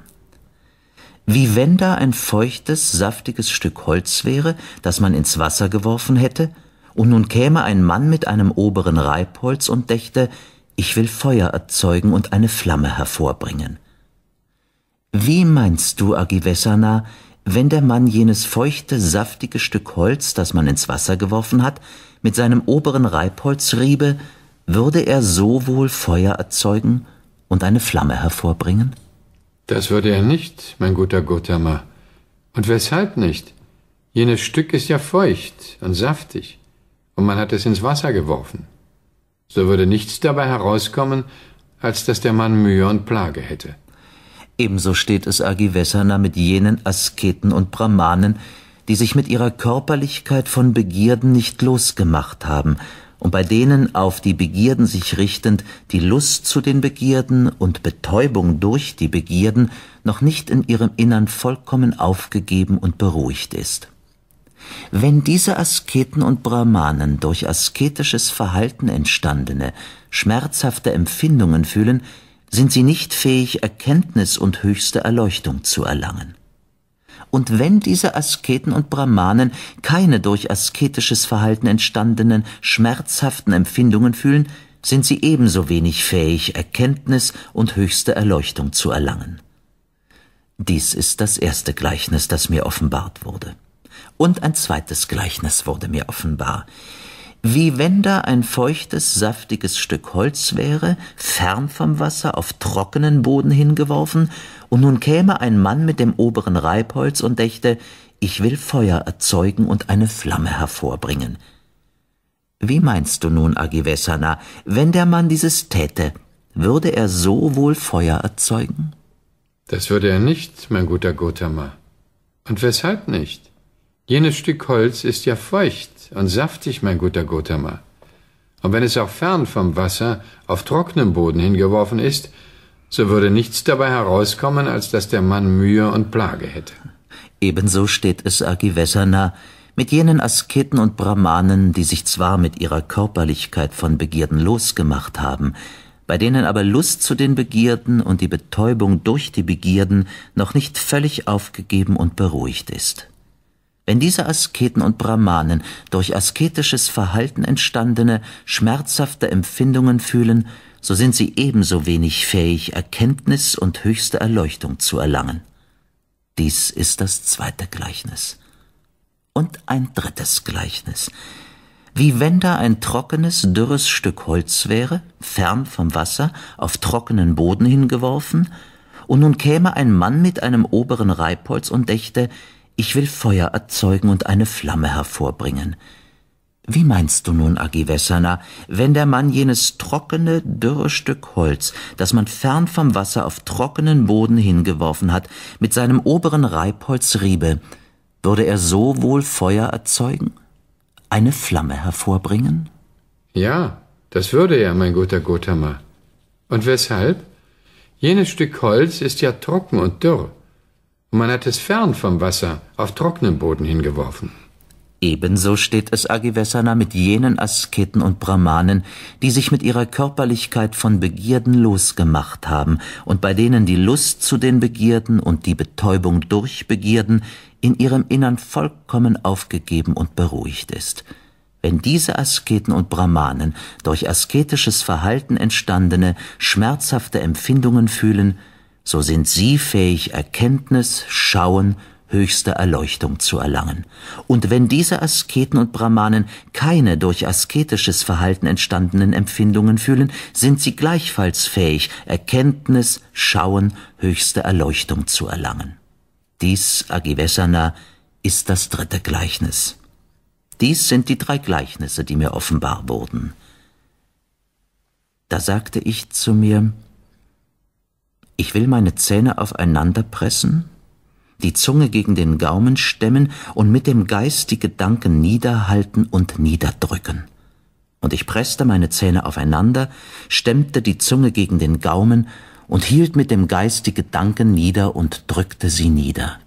Wie wenn da ein feuchtes, saftiges Stück Holz wäre, das man ins Wasser geworfen hätte, und nun käme ein Mann mit einem oberen Reibholz und dächte, ich will Feuer erzeugen und eine Flamme hervorbringen. Wie meinst du, Agivesana, wenn der Mann jenes feuchte, saftige Stück Holz, das man ins Wasser geworfen hat, mit seinem oberen Reibholz riebe, würde er so wohl Feuer erzeugen und eine Flamme hervorbringen? Das würde er nicht, mein guter Gotama. Und weshalb nicht? Jenes Stück ist ja feucht und saftig, und man hat es ins Wasser geworfen. So würde nichts dabei herauskommen, als dass der Mann Mühe und Plage hätte. Ebenso steht es Agivesana mit jenen Asketen und Brahmanen, die sich mit ihrer Körperlichkeit von Begierden nicht losgemacht haben und bei denen auf die Begierden sich richtend die Lust zu den Begierden und Betäubung durch die Begierden noch nicht in ihrem Innern vollkommen aufgegeben und beruhigt ist. Wenn diese Asketen und Brahmanen durch asketisches Verhalten entstandene, schmerzhafte Empfindungen fühlen, sind sie nicht fähig, Erkenntnis und höchste Erleuchtung zu erlangen und wenn diese Asketen und Brahmanen keine durch asketisches Verhalten entstandenen, schmerzhaften Empfindungen fühlen, sind sie ebenso wenig fähig, Erkenntnis und höchste Erleuchtung zu erlangen. Dies ist das erste Gleichnis, das mir offenbart wurde. Und ein zweites Gleichnis wurde mir offenbar. Wie wenn da ein feuchtes, saftiges Stück Holz wäre, fern vom Wasser auf trockenen Boden hingeworfen und nun käme ein Mann mit dem oberen Reibholz und dächte, ich will Feuer erzeugen und eine Flamme hervorbringen. Wie meinst du nun, Agivesana, wenn der Mann dieses täte, würde er so wohl Feuer erzeugen? Das würde er nicht, mein guter Gotama. Und weshalb nicht? Jenes Stück Holz ist ja feucht und saftig, mein guter Gotama. Und wenn es auch fern vom Wasser auf trockenem Boden hingeworfen ist, so würde nichts dabei herauskommen, als dass der Mann Mühe und Plage hätte. Ebenso steht es Agivesana mit jenen Asketen und Brahmanen, die sich zwar mit ihrer Körperlichkeit von Begierden losgemacht haben, bei denen aber Lust zu den Begierden und die Betäubung durch die Begierden noch nicht völlig aufgegeben und beruhigt ist. Wenn diese Asketen und Brahmanen durch asketisches Verhalten entstandene, schmerzhafte Empfindungen fühlen, so sind sie ebenso wenig fähig, Erkenntnis und höchste Erleuchtung zu erlangen. Dies ist das zweite Gleichnis. Und ein drittes Gleichnis. Wie wenn da ein trockenes, dürres Stück Holz wäre, fern vom Wasser, auf trockenen Boden hingeworfen, und nun käme ein Mann mit einem oberen Reibholz und dächte, ich will Feuer erzeugen und eine Flamme hervorbringen. Wie meinst du nun, Agivessana, wenn der Mann jenes trockene, dürre Stück Holz, das man fern vom Wasser auf trockenen Boden hingeworfen hat, mit seinem oberen Reibholz riebe, würde er so wohl Feuer erzeugen? Eine Flamme hervorbringen? Ja, das würde er, mein guter Gotama. Und weshalb? Jenes Stück Holz ist ja trocken und dürr. Und man hat es fern vom Wasser auf trockenen Boden hingeworfen. Ebenso steht es Agivesana mit jenen Asketen und Brahmanen, die sich mit ihrer Körperlichkeit von Begierden losgemacht haben und bei denen die Lust zu den Begierden und die Betäubung durch Begierden in ihrem Innern vollkommen aufgegeben und beruhigt ist. Wenn diese Asketen und Brahmanen durch asketisches Verhalten entstandene, schmerzhafte Empfindungen fühlen, so sind sie fähig, Erkenntnis, Schauen höchste Erleuchtung zu erlangen. Und wenn diese Asketen und Brahmanen keine durch asketisches Verhalten entstandenen Empfindungen fühlen, sind sie gleichfalls fähig, Erkenntnis, Schauen, höchste Erleuchtung zu erlangen. Dies, Agivesana, ist das dritte Gleichnis. Dies sind die drei Gleichnisse, die mir offenbar wurden. Da sagte ich zu mir, ich will meine Zähne aufeinander pressen die Zunge gegen den Gaumen stemmen und mit dem Geist die Gedanken niederhalten und niederdrücken. Und ich presste meine Zähne aufeinander, stemmte die Zunge gegen den Gaumen und hielt mit dem Geist die Gedanken nieder und drückte sie nieder.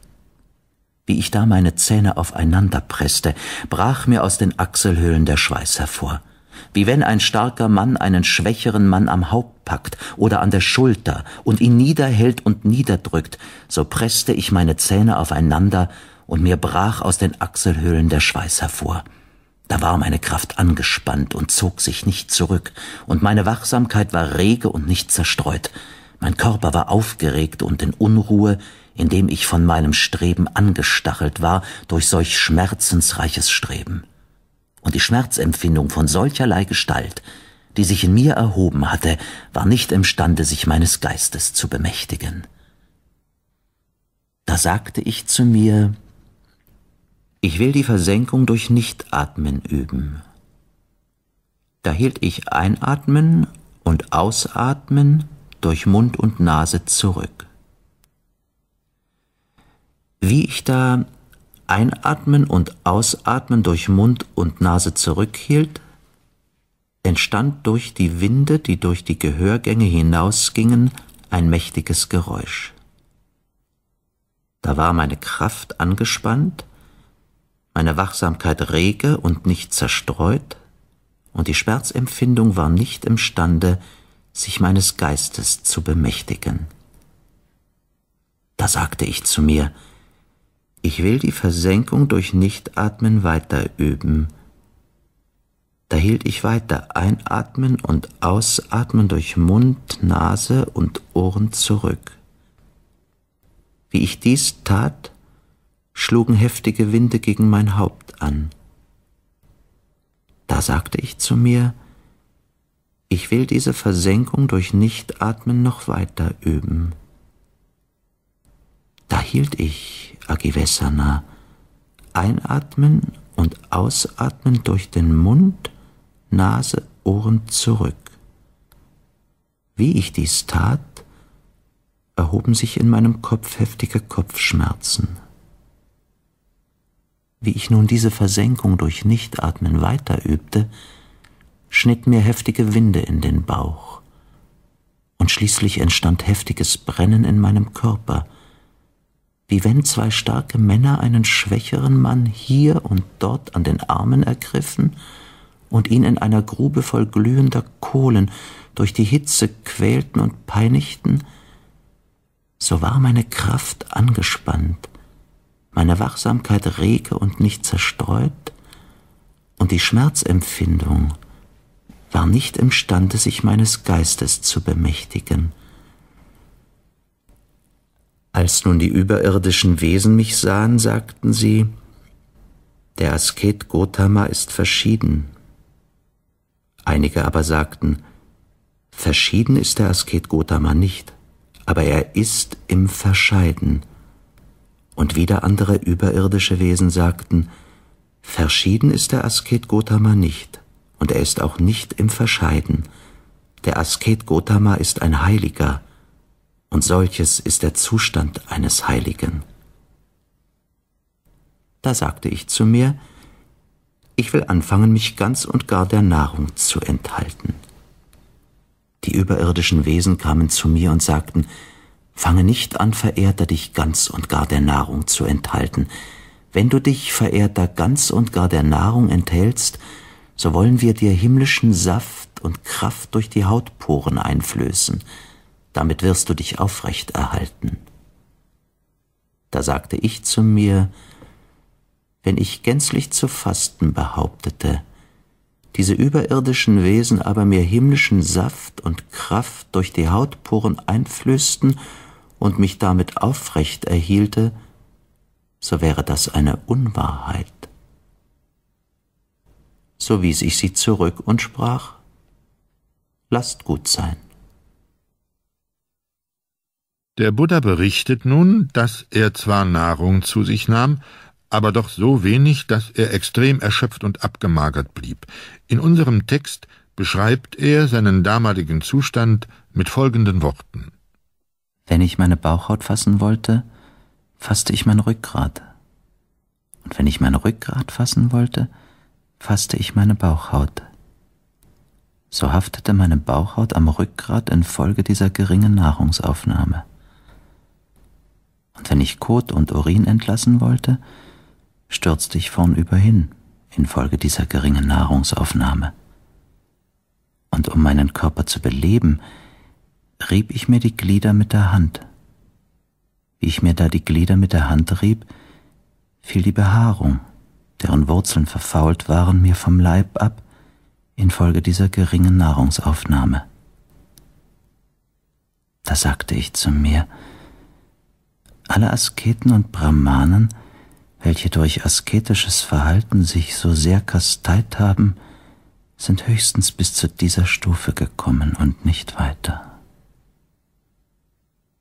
Wie ich da meine Zähne aufeinander presste, brach mir aus den Achselhöhlen der Schweiß hervor wie wenn ein starker Mann einen schwächeren Mann am Haupt packt oder an der Schulter und ihn niederhält und niederdrückt, so presste ich meine Zähne aufeinander und mir brach aus den Achselhöhlen der Schweiß hervor. Da war meine Kraft angespannt und zog sich nicht zurück, und meine Wachsamkeit war rege und nicht zerstreut. Mein Körper war aufgeregt und in Unruhe, indem ich von meinem Streben angestachelt war durch solch schmerzensreiches Streben und die Schmerzempfindung von solcherlei Gestalt, die sich in mir erhoben hatte, war nicht imstande, sich meines Geistes zu bemächtigen. Da sagte ich zu mir, ich will die Versenkung durch Nichtatmen üben. Da hielt ich Einatmen und Ausatmen durch Mund und Nase zurück. Wie ich da Einatmen und Ausatmen durch Mund und Nase zurückhielt, entstand durch die Winde, die durch die Gehörgänge hinausgingen, ein mächtiges Geräusch. Da war meine Kraft angespannt, meine Wachsamkeit rege und nicht zerstreut, und die Schmerzempfindung war nicht imstande, sich meines Geistes zu bemächtigen. Da sagte ich zu mir, ich will die Versenkung durch Nichtatmen weiter üben. Da hielt ich weiter Einatmen und Ausatmen durch Mund, Nase und Ohren zurück. Wie ich dies tat, schlugen heftige Winde gegen mein Haupt an. Da sagte ich zu mir, ich will diese Versenkung durch Nichtatmen noch weiter üben. Da hielt ich Svagivesana. Einatmen und ausatmen durch den Mund, Nase, Ohren zurück. Wie ich dies tat, erhoben sich in meinem Kopf heftige Kopfschmerzen. Wie ich nun diese Versenkung durch Nichtatmen weiterübte, schnitt mir heftige Winde in den Bauch, und schließlich entstand heftiges Brennen in meinem Körper, wie wenn zwei starke Männer einen schwächeren Mann hier und dort an den Armen ergriffen und ihn in einer Grube voll glühender Kohlen durch die Hitze quälten und peinigten, so war meine Kraft angespannt, meine Wachsamkeit rege und nicht zerstreut, und die Schmerzempfindung war nicht imstande, sich meines Geistes zu bemächtigen. Als nun die überirdischen Wesen mich sahen, sagten sie, der Asket Gotama ist verschieden. Einige aber sagten, verschieden ist der Asket Gotama nicht, aber er ist im Verscheiden. Und wieder andere überirdische Wesen sagten, verschieden ist der Asket Gotama nicht, und er ist auch nicht im Verscheiden. Der Asket Gotama ist ein Heiliger, und solches ist der Zustand eines Heiligen. Da sagte ich zu mir, ich will anfangen, mich ganz und gar der Nahrung zu enthalten. Die überirdischen Wesen kamen zu mir und sagten, Fange nicht an, Verehrter, dich ganz und gar der Nahrung zu enthalten. Wenn du dich, Verehrter, ganz und gar der Nahrung enthältst, so wollen wir dir himmlischen Saft und Kraft durch die Hautporen einflößen, damit wirst du dich aufrecht erhalten. Da sagte ich zu mir, wenn ich gänzlich zu fasten behauptete, diese überirdischen Wesen aber mir himmlischen Saft und Kraft durch die Hautporen einflößten und mich damit aufrecht erhielte, so wäre das eine Unwahrheit. So wies ich sie zurück und sprach, Lasst gut sein. Der Buddha berichtet nun, dass er zwar Nahrung zu sich nahm, aber doch so wenig, dass er extrem erschöpft und abgemagert blieb. In unserem Text beschreibt er seinen damaligen Zustand mit folgenden Worten. Wenn ich meine Bauchhaut fassen wollte, fasste ich mein Rückgrat. Und wenn ich mein Rückgrat fassen wollte, fasste ich meine Bauchhaut. So haftete meine Bauchhaut am Rückgrat infolge dieser geringen Nahrungsaufnahme und wenn ich Kot und Urin entlassen wollte, stürzte ich vornüber hin infolge dieser geringen Nahrungsaufnahme. Und um meinen Körper zu beleben, rieb ich mir die Glieder mit der Hand. Wie ich mir da die Glieder mit der Hand rieb, fiel die Behaarung, deren Wurzeln verfault waren, mir vom Leib ab, infolge dieser geringen Nahrungsaufnahme. Da sagte ich zu mir, alle Asketen und Brahmanen, welche durch asketisches Verhalten sich so sehr kasteit haben, sind höchstens bis zu dieser Stufe gekommen und nicht weiter.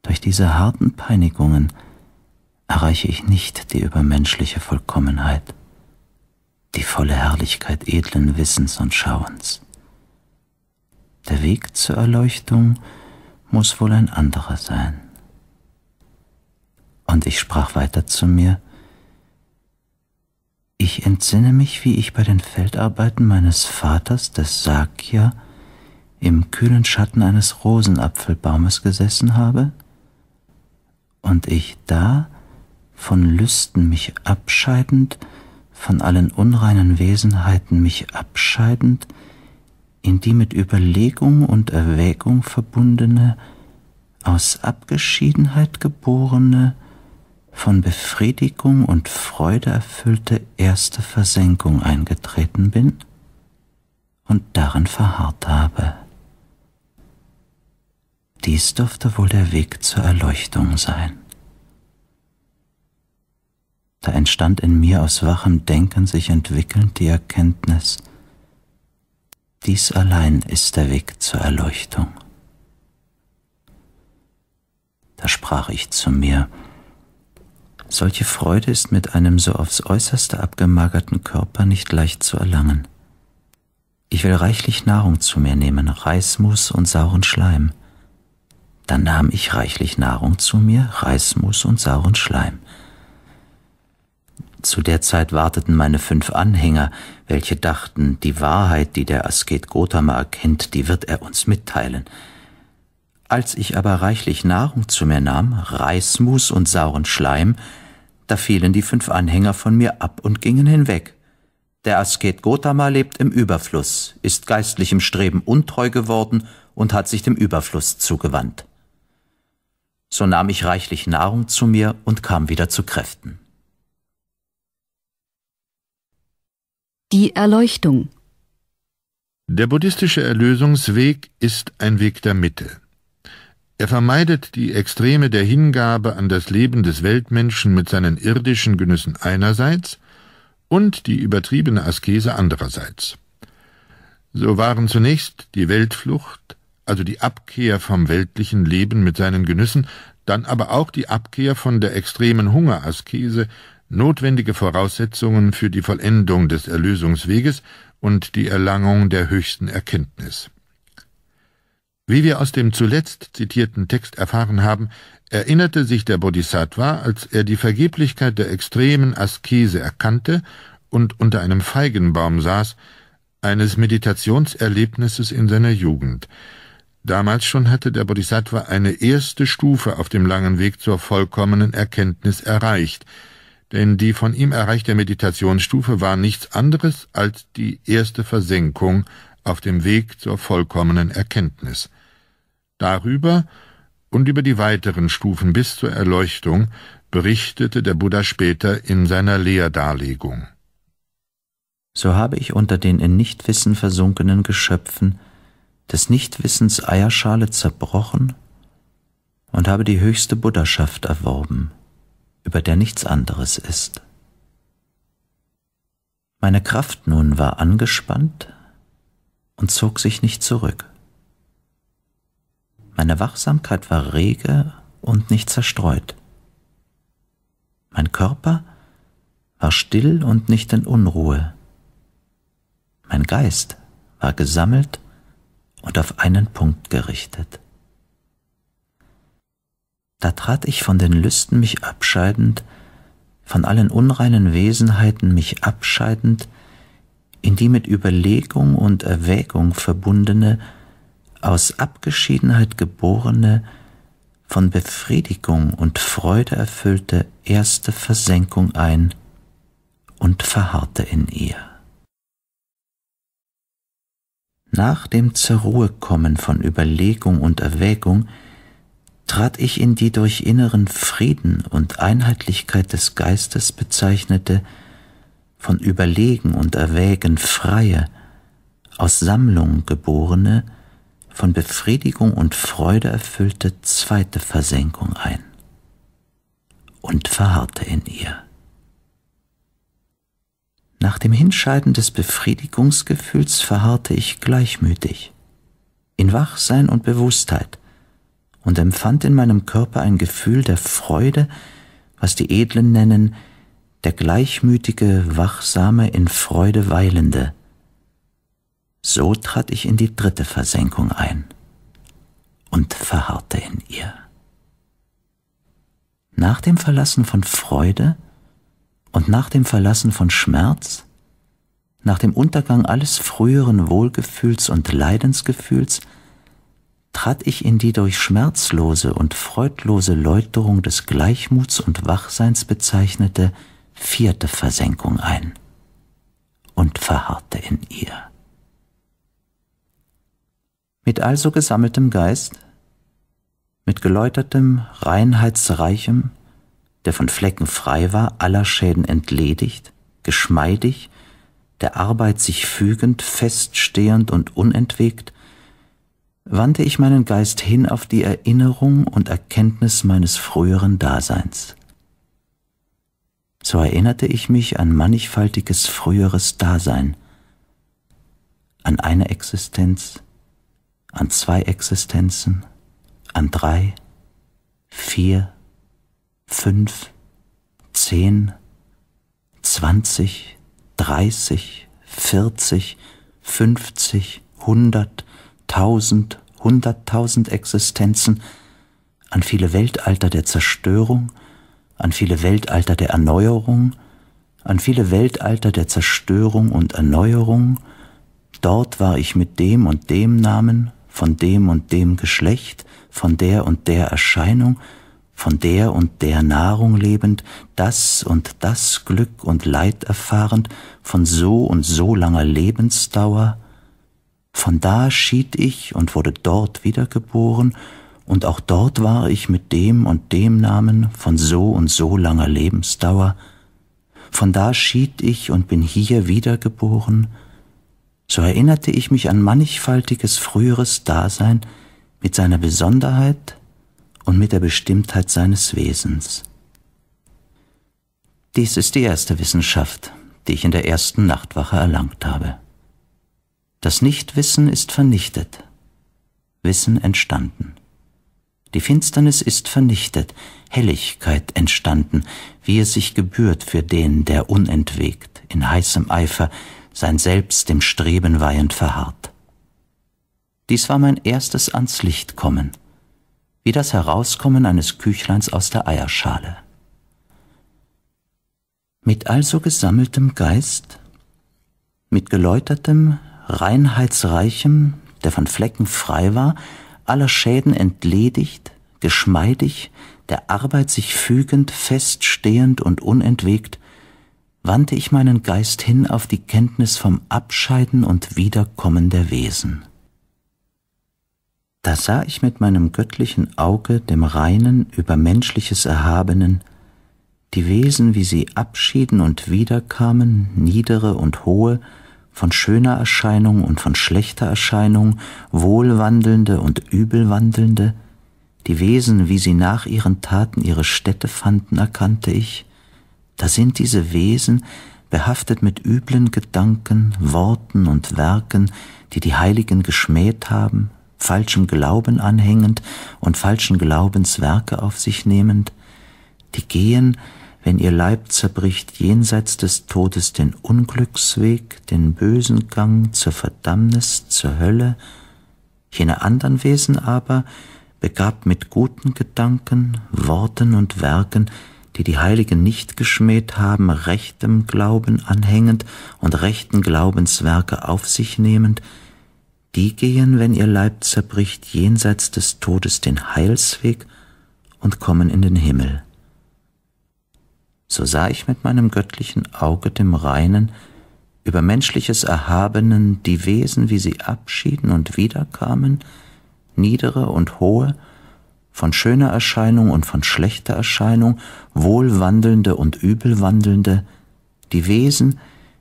Durch diese harten Peinigungen erreiche ich nicht die übermenschliche Vollkommenheit, die volle Herrlichkeit edlen Wissens und Schauens. Der Weg zur Erleuchtung muss wohl ein anderer sein. Und ich sprach weiter zu mir, ich entsinne mich, wie ich bei den Feldarbeiten meines Vaters, des Sakya, im kühlen Schatten eines Rosenapfelbaumes gesessen habe, und ich da, von Lüsten mich abscheidend, von allen unreinen Wesenheiten mich abscheidend, in die mit Überlegung und Erwägung verbundene, aus Abgeschiedenheit geborene, von Befriedigung und Freude erfüllte erste Versenkung eingetreten bin und darin verharrt habe. Dies dürfte wohl der Weg zur Erleuchtung sein. Da entstand in mir aus wachem Denken sich entwickelnd die Erkenntnis, dies allein ist der Weg zur Erleuchtung. Da sprach ich zu mir, solche Freude ist mit einem so aufs äußerste abgemagerten Körper nicht leicht zu erlangen. Ich will reichlich Nahrung zu mir nehmen, Reismus und sauren Schleim. Dann nahm ich reichlich Nahrung zu mir, Reismus und sauren Schleim. Zu der Zeit warteten meine fünf Anhänger, welche dachten, die Wahrheit, die der Asket Gotama erkennt, die wird er uns mitteilen. Als ich aber reichlich Nahrung zu mir nahm, Reismus und sauren Schleim, da fielen die fünf Anhänger von mir ab und gingen hinweg. Der Asket Gotama lebt im Überfluss, ist geistlichem Streben untreu geworden und hat sich dem Überfluss zugewandt. So nahm ich reichlich Nahrung zu mir und kam wieder zu Kräften. Die Erleuchtung Der buddhistische Erlösungsweg ist ein Weg der Mitte. Er vermeidet die Extreme der Hingabe an das Leben des Weltmenschen mit seinen irdischen Genüssen einerseits und die übertriebene Askese andererseits. So waren zunächst die Weltflucht, also die Abkehr vom weltlichen Leben mit seinen Genüssen, dann aber auch die Abkehr von der extremen Hungeraskese notwendige Voraussetzungen für die Vollendung des Erlösungsweges und die Erlangung der höchsten Erkenntnis. Wie wir aus dem zuletzt zitierten Text erfahren haben, erinnerte sich der Bodhisattva, als er die Vergeblichkeit der extremen Askese erkannte und unter einem Feigenbaum saß, eines Meditationserlebnisses in seiner Jugend. Damals schon hatte der Bodhisattva eine erste Stufe auf dem langen Weg zur vollkommenen Erkenntnis erreicht, denn die von ihm erreichte Meditationsstufe war nichts anderes als die erste Versenkung auf dem Weg zur vollkommenen Erkenntnis. Darüber und über die weiteren Stufen bis zur Erleuchtung berichtete der Buddha später in seiner Lehrdarlegung. So habe ich unter den in Nichtwissen versunkenen Geschöpfen des Nichtwissens Eierschale zerbrochen und habe die höchste Buddhaschaft erworben, über der nichts anderes ist. Meine Kraft nun war angespannt und zog sich nicht zurück. Meine Wachsamkeit war rege und nicht zerstreut. Mein Körper war still und nicht in Unruhe. Mein Geist war gesammelt und auf einen Punkt gerichtet. Da trat ich von den Lüsten mich abscheidend, von allen unreinen Wesenheiten mich abscheidend, in die mit Überlegung und Erwägung verbundene aus Abgeschiedenheit geborene, von Befriedigung und Freude erfüllte erste Versenkung ein und verharrte in ihr. Nach dem Zerruhekommen von Überlegung und Erwägung trat ich in die durch inneren Frieden und Einheitlichkeit des Geistes bezeichnete, von Überlegen und Erwägen freie, aus Sammlung geborene, von Befriedigung und Freude erfüllte zweite Versenkung ein und verharrte in ihr. Nach dem Hinscheiden des Befriedigungsgefühls verharrte ich gleichmütig, in Wachsein und Bewusstheit, und empfand in meinem Körper ein Gefühl der Freude, was die Edlen nennen, der gleichmütige, wachsame, in Freude weilende, so trat ich in die dritte Versenkung ein und verharrte in ihr. Nach dem Verlassen von Freude und nach dem Verlassen von Schmerz, nach dem Untergang alles früheren Wohlgefühls und Leidensgefühls, trat ich in die durch schmerzlose und freudlose Läuterung des Gleichmuts und Wachseins bezeichnete vierte Versenkung ein und verharrte in ihr. Mit also gesammeltem Geist, mit geläutertem, reinheitsreichem, der von Flecken frei war, aller Schäden entledigt, geschmeidig, der Arbeit sich fügend, feststehend und unentwegt, wandte ich meinen Geist hin auf die Erinnerung und Erkenntnis meines früheren Daseins. So erinnerte ich mich an mannigfaltiges früheres Dasein, an eine Existenz, an zwei Existenzen, an drei, vier, fünf, zehn, zwanzig, dreißig, vierzig, fünfzig, hundert, tausend, hunderttausend Existenzen, an viele Weltalter der Zerstörung, an viele Weltalter der Erneuerung, an viele Weltalter der Zerstörung und Erneuerung, dort war ich mit dem und dem Namen, von dem und dem Geschlecht, von der und der Erscheinung, von der und der Nahrung lebend, das und das Glück und Leid erfahrend, von so und so langer Lebensdauer. Von da schied ich und wurde dort wiedergeboren, und auch dort war ich mit dem und dem Namen von so und so langer Lebensdauer. Von da schied ich und bin hier wiedergeboren, so erinnerte ich mich an mannigfaltiges früheres Dasein mit seiner Besonderheit und mit der Bestimmtheit seines Wesens. Dies ist die erste Wissenschaft, die ich in der ersten Nachtwache erlangt habe. Das Nichtwissen ist vernichtet, Wissen entstanden. Die Finsternis ist vernichtet, Helligkeit entstanden, wie es sich gebührt für den, der unentwegt, in heißem Eifer, sein Selbst dem Streben weihend verharrt. Dies war mein erstes ans Licht kommen, wie das Herauskommen eines Küchleins aus der Eierschale. Mit also gesammeltem Geist, mit geläutertem, reinheitsreichem, der von Flecken frei war, aller Schäden entledigt, geschmeidig, der Arbeit sich fügend, feststehend und unentwegt, wandte ich meinen Geist hin auf die Kenntnis vom Abscheiden und Wiederkommen der Wesen. Da sah ich mit meinem göttlichen Auge dem reinen über menschliches Erhabenen die Wesen, wie sie abschieden und wiederkamen, niedere und hohe, von schöner Erscheinung und von schlechter Erscheinung, wohlwandelnde und übelwandelnde, die Wesen, wie sie nach ihren Taten ihre Stätte fanden, erkannte ich, da sind diese Wesen behaftet mit üblen Gedanken, Worten und Werken, die die Heiligen geschmäht haben, falschem Glauben anhängend und falschen Glaubenswerke auf sich nehmend, die gehen, wenn ihr Leib zerbricht, jenseits des Todes den Unglücksweg, den bösen Gang zur Verdammnis, zur Hölle, jene anderen Wesen aber, begabt mit guten Gedanken, Worten und Werken, die die Heiligen nicht geschmäht haben, rechtem Glauben anhängend und rechten Glaubenswerke auf sich nehmend, die gehen, wenn ihr Leib zerbricht, jenseits des Todes den Heilsweg und kommen in den Himmel. So sah ich mit meinem göttlichen Auge dem Reinen, über menschliches Erhabenen die Wesen, wie sie abschieden und wiederkamen, niedere und hohe, von schöner Erscheinung und von schlechter Erscheinung, Wohlwandelnde und Übelwandelnde, die Wesen,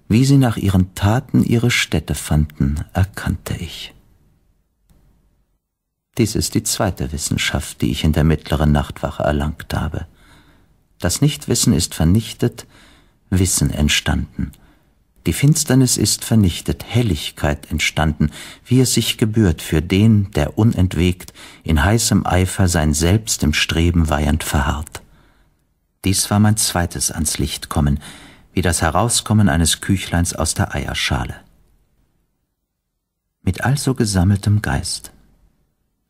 wie sie nach ihren Taten ihre Stätte fanden, erkannte ich. Dies ist die zweite Wissenschaft, die ich in der mittleren Nachtwache erlangt habe. Das Nichtwissen ist vernichtet, Wissen entstanden. Die Finsternis ist vernichtet, Helligkeit entstanden, wie es sich gebührt für den, der unentwegt, in heißem Eifer sein Selbst im Streben weihend verharrt. Dies war mein zweites ans Licht kommen, wie das Herauskommen eines Küchleins aus der Eierschale. Mit also gesammeltem Geist,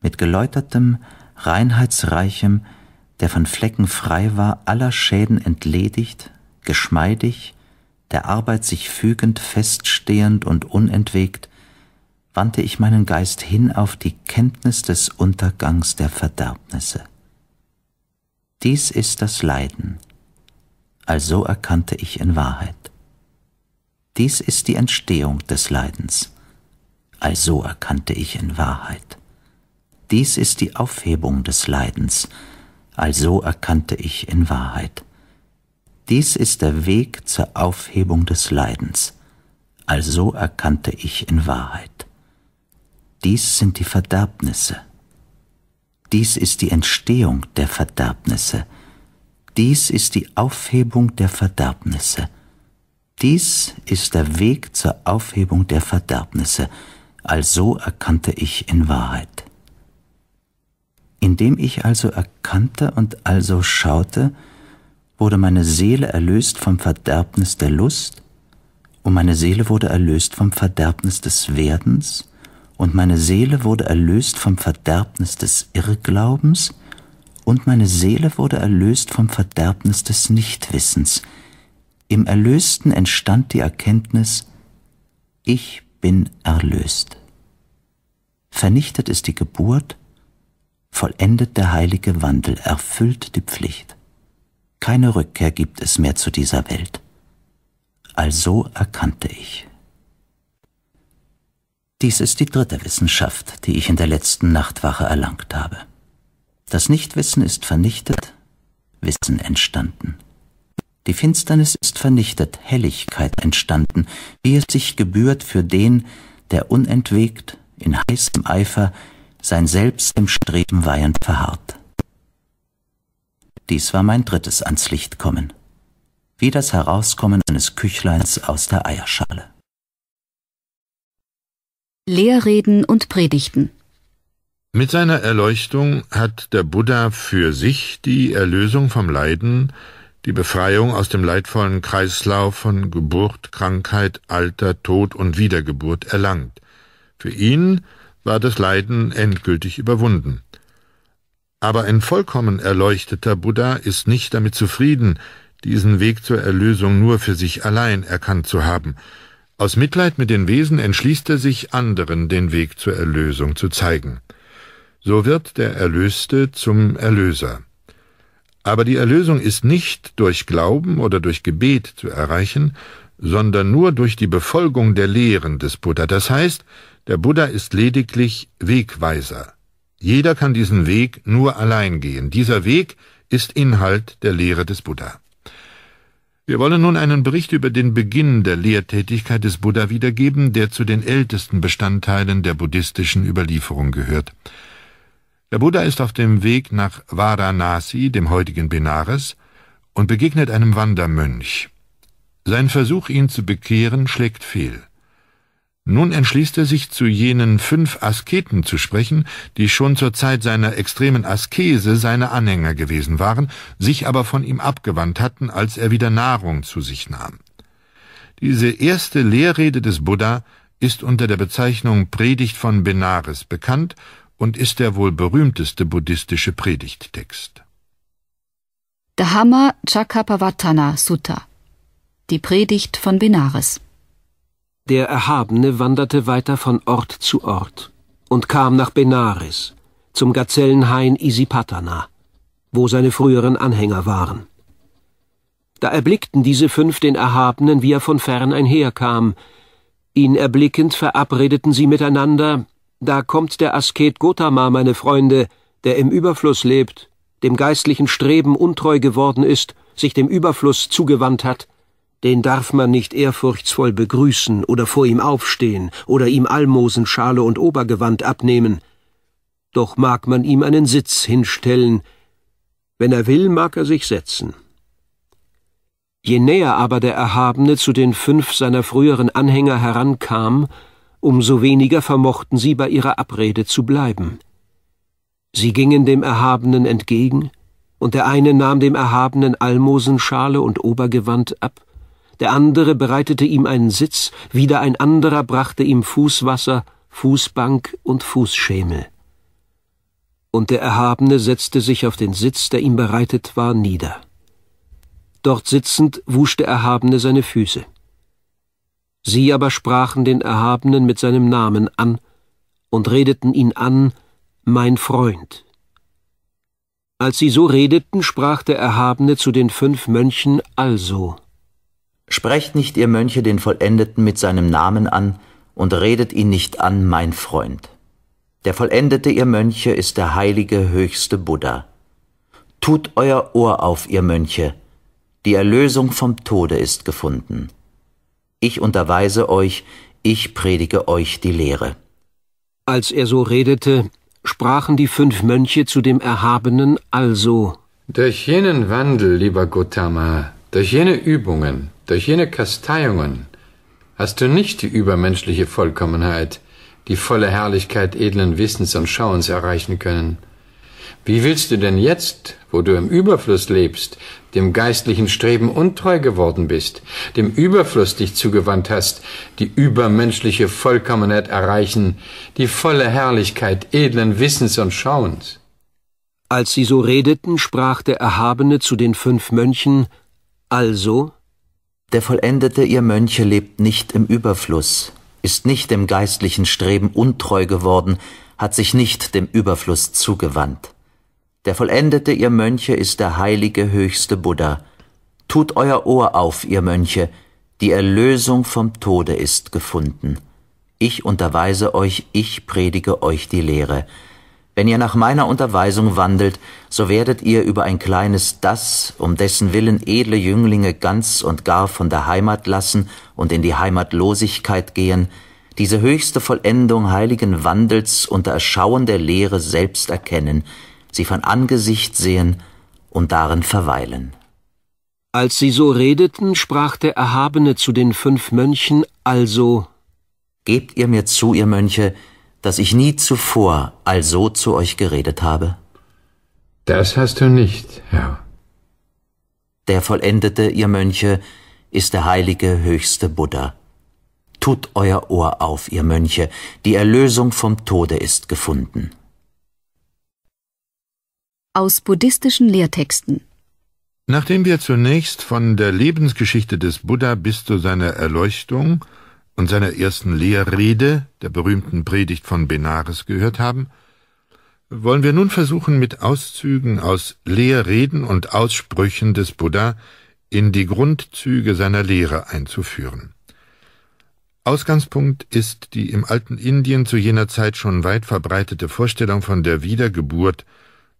mit geläutertem, reinheitsreichem, der von Flecken frei war, aller Schäden entledigt, geschmeidig, der Arbeit sich fügend, feststehend und unentwegt, wandte ich meinen Geist hin auf die Kenntnis des Untergangs der Verderbnisse. Dies ist das Leiden, also erkannte ich in Wahrheit. Dies ist die Entstehung des Leidens, also erkannte ich in Wahrheit. Dies ist die Aufhebung des Leidens, also erkannte ich in Wahrheit. Dies ist der Weg zur Aufhebung des Leidens. Also erkannte ich in Wahrheit. Dies sind die Verderbnisse. Dies ist die Entstehung der Verderbnisse. Dies ist die Aufhebung der Verderbnisse. Dies ist der Weg zur Aufhebung der Verderbnisse, also erkannte ich in Wahrheit. Indem ich also erkannte und also schaute, wurde meine Seele erlöst vom Verderbnis der Lust, und meine Seele wurde erlöst vom Verderbnis des Werdens, und meine Seele wurde erlöst vom Verderbnis des Irrglaubens, und meine Seele wurde erlöst vom Verderbnis des Nichtwissens. Im Erlösten entstand die Erkenntnis, ich bin erlöst. Vernichtet ist die Geburt, vollendet der heilige Wandel, erfüllt die Pflicht. Keine Rückkehr gibt es mehr zu dieser Welt. Also erkannte ich. Dies ist die dritte Wissenschaft, die ich in der letzten Nachtwache erlangt habe. Das Nichtwissen ist vernichtet, Wissen entstanden. Die Finsternis ist vernichtet, Helligkeit entstanden, wie es sich gebührt für den, der unentwegt, in heißem Eifer, sein Selbst im Streben weihend verharrt. Dies war mein drittes ans Licht kommen. Wie das Herauskommen eines Küchleins aus der Eierschale. Lehrreden und Predigten Mit seiner Erleuchtung hat der Buddha für sich die Erlösung vom Leiden, die Befreiung aus dem leidvollen Kreislauf von Geburt, Krankheit, Alter, Tod und Wiedergeburt erlangt. Für ihn war das Leiden endgültig überwunden. Aber ein vollkommen erleuchteter Buddha ist nicht damit zufrieden, diesen Weg zur Erlösung nur für sich allein erkannt zu haben. Aus Mitleid mit den Wesen entschließt er sich, anderen den Weg zur Erlösung zu zeigen. So wird der Erlöste zum Erlöser. Aber die Erlösung ist nicht durch Glauben oder durch Gebet zu erreichen, sondern nur durch die Befolgung der Lehren des Buddha. Das heißt, der Buddha ist lediglich Wegweiser. Jeder kann diesen Weg nur allein gehen. Dieser Weg ist Inhalt der Lehre des Buddha. Wir wollen nun einen Bericht über den Beginn der Lehrtätigkeit des Buddha wiedergeben, der zu den ältesten Bestandteilen der buddhistischen Überlieferung gehört. Der Buddha ist auf dem Weg nach Varanasi, dem heutigen Benares, und begegnet einem Wandermönch. Sein Versuch, ihn zu bekehren, schlägt fehl. Nun entschließt er sich, zu jenen fünf Asketen zu sprechen, die schon zur Zeit seiner extremen Askese seine Anhänger gewesen waren, sich aber von ihm abgewandt hatten, als er wieder Nahrung zu sich nahm. Diese erste Lehrrede des Buddha ist unter der Bezeichnung Predigt von Benares bekannt und ist der wohl berühmteste buddhistische Predigttext. Dhamma Chakapavatana Sutta Die Predigt von Benares der Erhabene wanderte weiter von Ort zu Ort und kam nach Benares, zum Gazellenhain Isipatana, wo seine früheren Anhänger waren. Da erblickten diese fünf den Erhabenen, wie er von fern einherkam. Ihn erblickend verabredeten sie miteinander, da kommt der Asket Gotama, meine Freunde, der im Überfluss lebt, dem geistlichen Streben untreu geworden ist, sich dem Überfluss zugewandt hat den darf man nicht ehrfurchtsvoll begrüßen oder vor ihm aufstehen oder ihm Almosenschale und Obergewand abnehmen. Doch mag man ihm einen Sitz hinstellen. Wenn er will, mag er sich setzen. Je näher aber der Erhabene zu den fünf seiner früheren Anhänger herankam, umso weniger vermochten sie bei ihrer Abrede zu bleiben. Sie gingen dem Erhabenen entgegen, und der eine nahm dem Erhabenen Almosenschale und Obergewand ab, der andere bereitete ihm einen Sitz, wieder ein anderer brachte ihm Fußwasser, Fußbank und Fußschemel. Und der Erhabene setzte sich auf den Sitz, der ihm bereitet war, nieder. Dort sitzend wusch der Erhabene seine Füße. Sie aber sprachen den Erhabenen mit seinem Namen an und redeten ihn an, mein Freund. Als sie so redeten, sprach der Erhabene zu den fünf Mönchen also. Sprecht nicht, ihr Mönche, den Vollendeten mit seinem Namen an und redet ihn nicht an, mein Freund. Der Vollendete, ihr Mönche, ist der heilige höchste Buddha. Tut euer Ohr auf, ihr Mönche, die Erlösung vom Tode ist gefunden. Ich unterweise euch, ich predige euch die Lehre. Als er so redete, sprachen die fünf Mönche zu dem Erhabenen also Durch jenen Wandel, lieber Gotama, durch jene Übungen, durch jene Kasteiungen hast du nicht die übermenschliche Vollkommenheit, die volle Herrlichkeit edlen Wissens und Schauens erreichen können. Wie willst du denn jetzt, wo du im Überfluss lebst, dem geistlichen Streben untreu geworden bist, dem Überfluss dich zugewandt hast, die übermenschliche Vollkommenheit erreichen, die volle Herrlichkeit edlen Wissens und Schauens? Als sie so redeten, sprach der Erhabene zu den fünf Mönchen, Also, der vollendete ihr Mönche lebt nicht im Überfluss, ist nicht dem geistlichen Streben untreu geworden, hat sich nicht dem Überfluss zugewandt. Der vollendete ihr Mönche ist der heilige höchste Buddha. Tut euer Ohr auf, ihr Mönche, die Erlösung vom Tode ist gefunden. Ich unterweise euch, ich predige euch die Lehre. Wenn ihr nach meiner Unterweisung wandelt, so werdet ihr über ein kleines Das, um dessen willen edle Jünglinge ganz und gar von der Heimat lassen und in die Heimatlosigkeit gehen, diese höchste Vollendung heiligen Wandels unter Erschauen der Lehre selbst erkennen, sie von Angesicht sehen und darin verweilen. Als sie so redeten, sprach der Erhabene zu den fünf Mönchen also Gebt ihr mir zu, ihr Mönche, dass ich nie zuvor also zu euch geredet habe? Das hast du nicht, Herr. Der Vollendete, ihr Mönche, ist der heilige höchste Buddha. Tut euer Ohr auf, ihr Mönche, die Erlösung vom Tode ist gefunden. Aus buddhistischen Lehrtexten Nachdem wir zunächst von der Lebensgeschichte des Buddha bis zu seiner Erleuchtung und seiner ersten Lehrrede, der berühmten Predigt von Benares, gehört haben, wollen wir nun versuchen, mit Auszügen aus Lehrreden und Aussprüchen des Buddha in die Grundzüge seiner Lehre einzuführen. Ausgangspunkt ist die im alten Indien zu jener Zeit schon weit verbreitete Vorstellung von der Wiedergeburt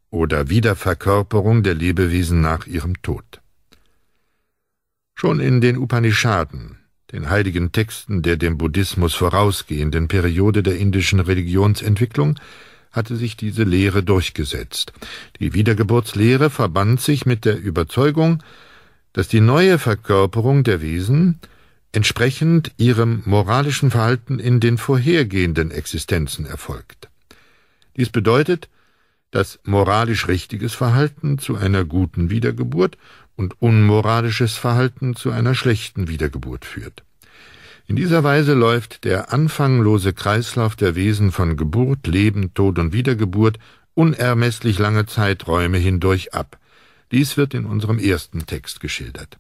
oder Wiederverkörperung der Lebewesen nach ihrem Tod. Schon in den Upanishaden den heiligen Texten der dem Buddhismus vorausgehenden Periode der indischen Religionsentwicklung, hatte sich diese Lehre durchgesetzt. Die Wiedergeburtslehre verband sich mit der Überzeugung, dass die neue Verkörperung der Wesen entsprechend ihrem moralischen Verhalten in den vorhergehenden Existenzen erfolgt. Dies bedeutet, dass moralisch richtiges Verhalten zu einer guten Wiedergeburt und unmoralisches Verhalten zu einer schlechten Wiedergeburt führt. In dieser Weise läuft der anfanglose Kreislauf der Wesen von Geburt, Leben, Tod und Wiedergeburt unermesslich lange Zeiträume hindurch ab. Dies wird in unserem ersten Text geschildert.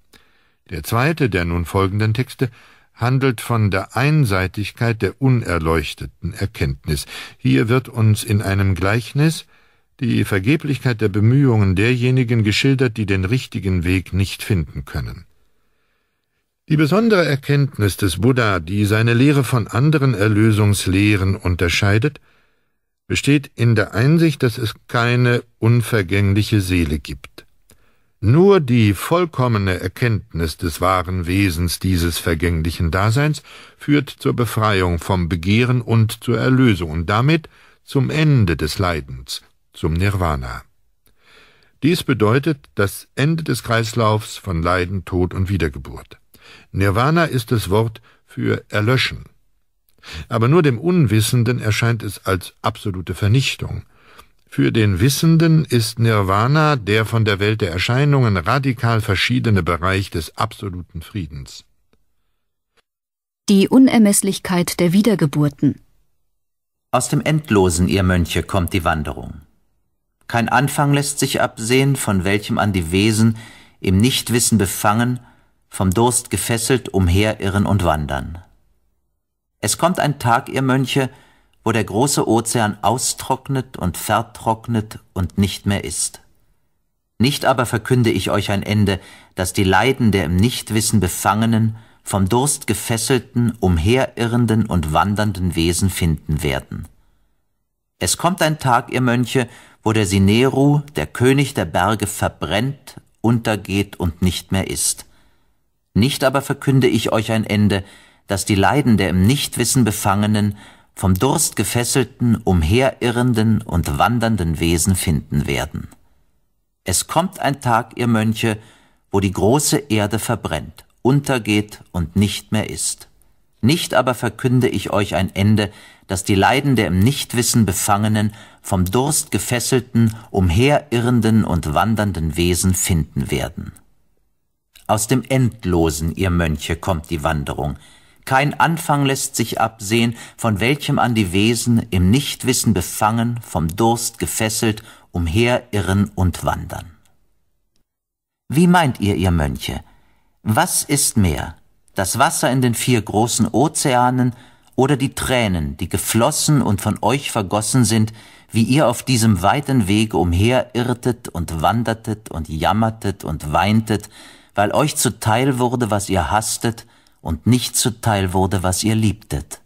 Der zweite der nun folgenden Texte handelt von der Einseitigkeit der unerleuchteten Erkenntnis. Hier wird uns in einem Gleichnis die Vergeblichkeit der Bemühungen derjenigen geschildert, die den richtigen Weg nicht finden können. Die besondere Erkenntnis des Buddha, die seine Lehre von anderen Erlösungslehren unterscheidet, besteht in der Einsicht, dass es keine unvergängliche Seele gibt. Nur die vollkommene Erkenntnis des wahren Wesens dieses vergänglichen Daseins führt zur Befreiung vom Begehren und zur Erlösung und damit zum Ende des Leidens, zum Nirvana. Dies bedeutet das Ende des Kreislaufs von Leiden, Tod und Wiedergeburt. Nirvana ist das Wort für Erlöschen. Aber nur dem Unwissenden erscheint es als absolute Vernichtung. Für den Wissenden ist Nirvana der von der Welt der Erscheinungen radikal verschiedene Bereich des absoluten Friedens. Die Unermesslichkeit der Wiedergeburten Aus dem Endlosen, ihr Mönche, kommt die Wanderung. Kein Anfang lässt sich absehen, von welchem an die Wesen, im Nichtwissen befangen, vom Durst gefesselt, umherirren und wandern. Es kommt ein Tag, ihr Mönche, wo der große Ozean austrocknet und vertrocknet und nicht mehr ist. Nicht aber verkünde ich euch ein Ende, dass die Leiden der im Nichtwissen befangenen, vom Durst gefesselten, umherirrenden und wandernden Wesen finden werden. Es kommt ein Tag, ihr Mönche, wurde Sineru, der König der Berge, verbrennt, untergeht und nicht mehr ist. Nicht aber verkünde ich euch ein Ende, dass die Leiden der im Nichtwissen befangenen, vom Durst gefesselten, umherirrenden und wandernden Wesen finden werden. Es kommt ein Tag, ihr Mönche, wo die große Erde verbrennt, untergeht und nicht mehr ist. Nicht aber verkünde ich euch ein Ende, das die Leiden der im Nichtwissen befangenen, vom Durst gefesselten, umherirrenden und wandernden Wesen finden werden. Aus dem Endlosen, ihr Mönche, kommt die Wanderung. Kein Anfang lässt sich absehen, von welchem an die Wesen, im Nichtwissen befangen, vom Durst gefesselt, umherirren und wandern. Wie meint ihr, ihr Mönche? Was ist mehr, das Wasser in den vier großen Ozeanen oder die Tränen, die geflossen und von euch vergossen sind, wie ihr auf diesem weiten Weg umherirrtet und wandertet und jammertet und weintet, weil euch zuteil wurde, was ihr hasstet, und nicht zuteil wurde, was ihr liebtet.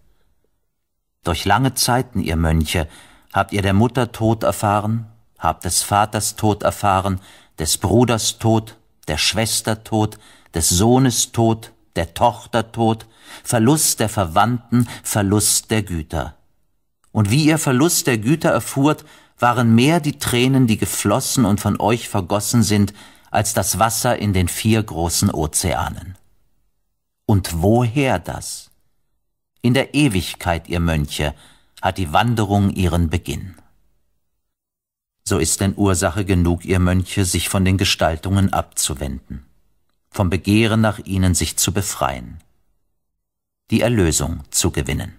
Durch lange Zeiten, ihr Mönche, habt ihr der Mutter Tod erfahren, habt des Vaters Tod erfahren, des Bruders Tod, der Schwester Tod, des Sohnes Tod, der Tochtertod, Verlust der Verwandten, Verlust der Güter. Und wie ihr Verlust der Güter erfuhrt, waren mehr die Tränen, die geflossen und von euch vergossen sind, als das Wasser in den vier großen Ozeanen. Und woher das? In der Ewigkeit, ihr Mönche, hat die Wanderung ihren Beginn. So ist denn Ursache genug, ihr Mönche, sich von den Gestaltungen abzuwenden vom Begehren nach ihnen sich zu befreien, die Erlösung zu gewinnen.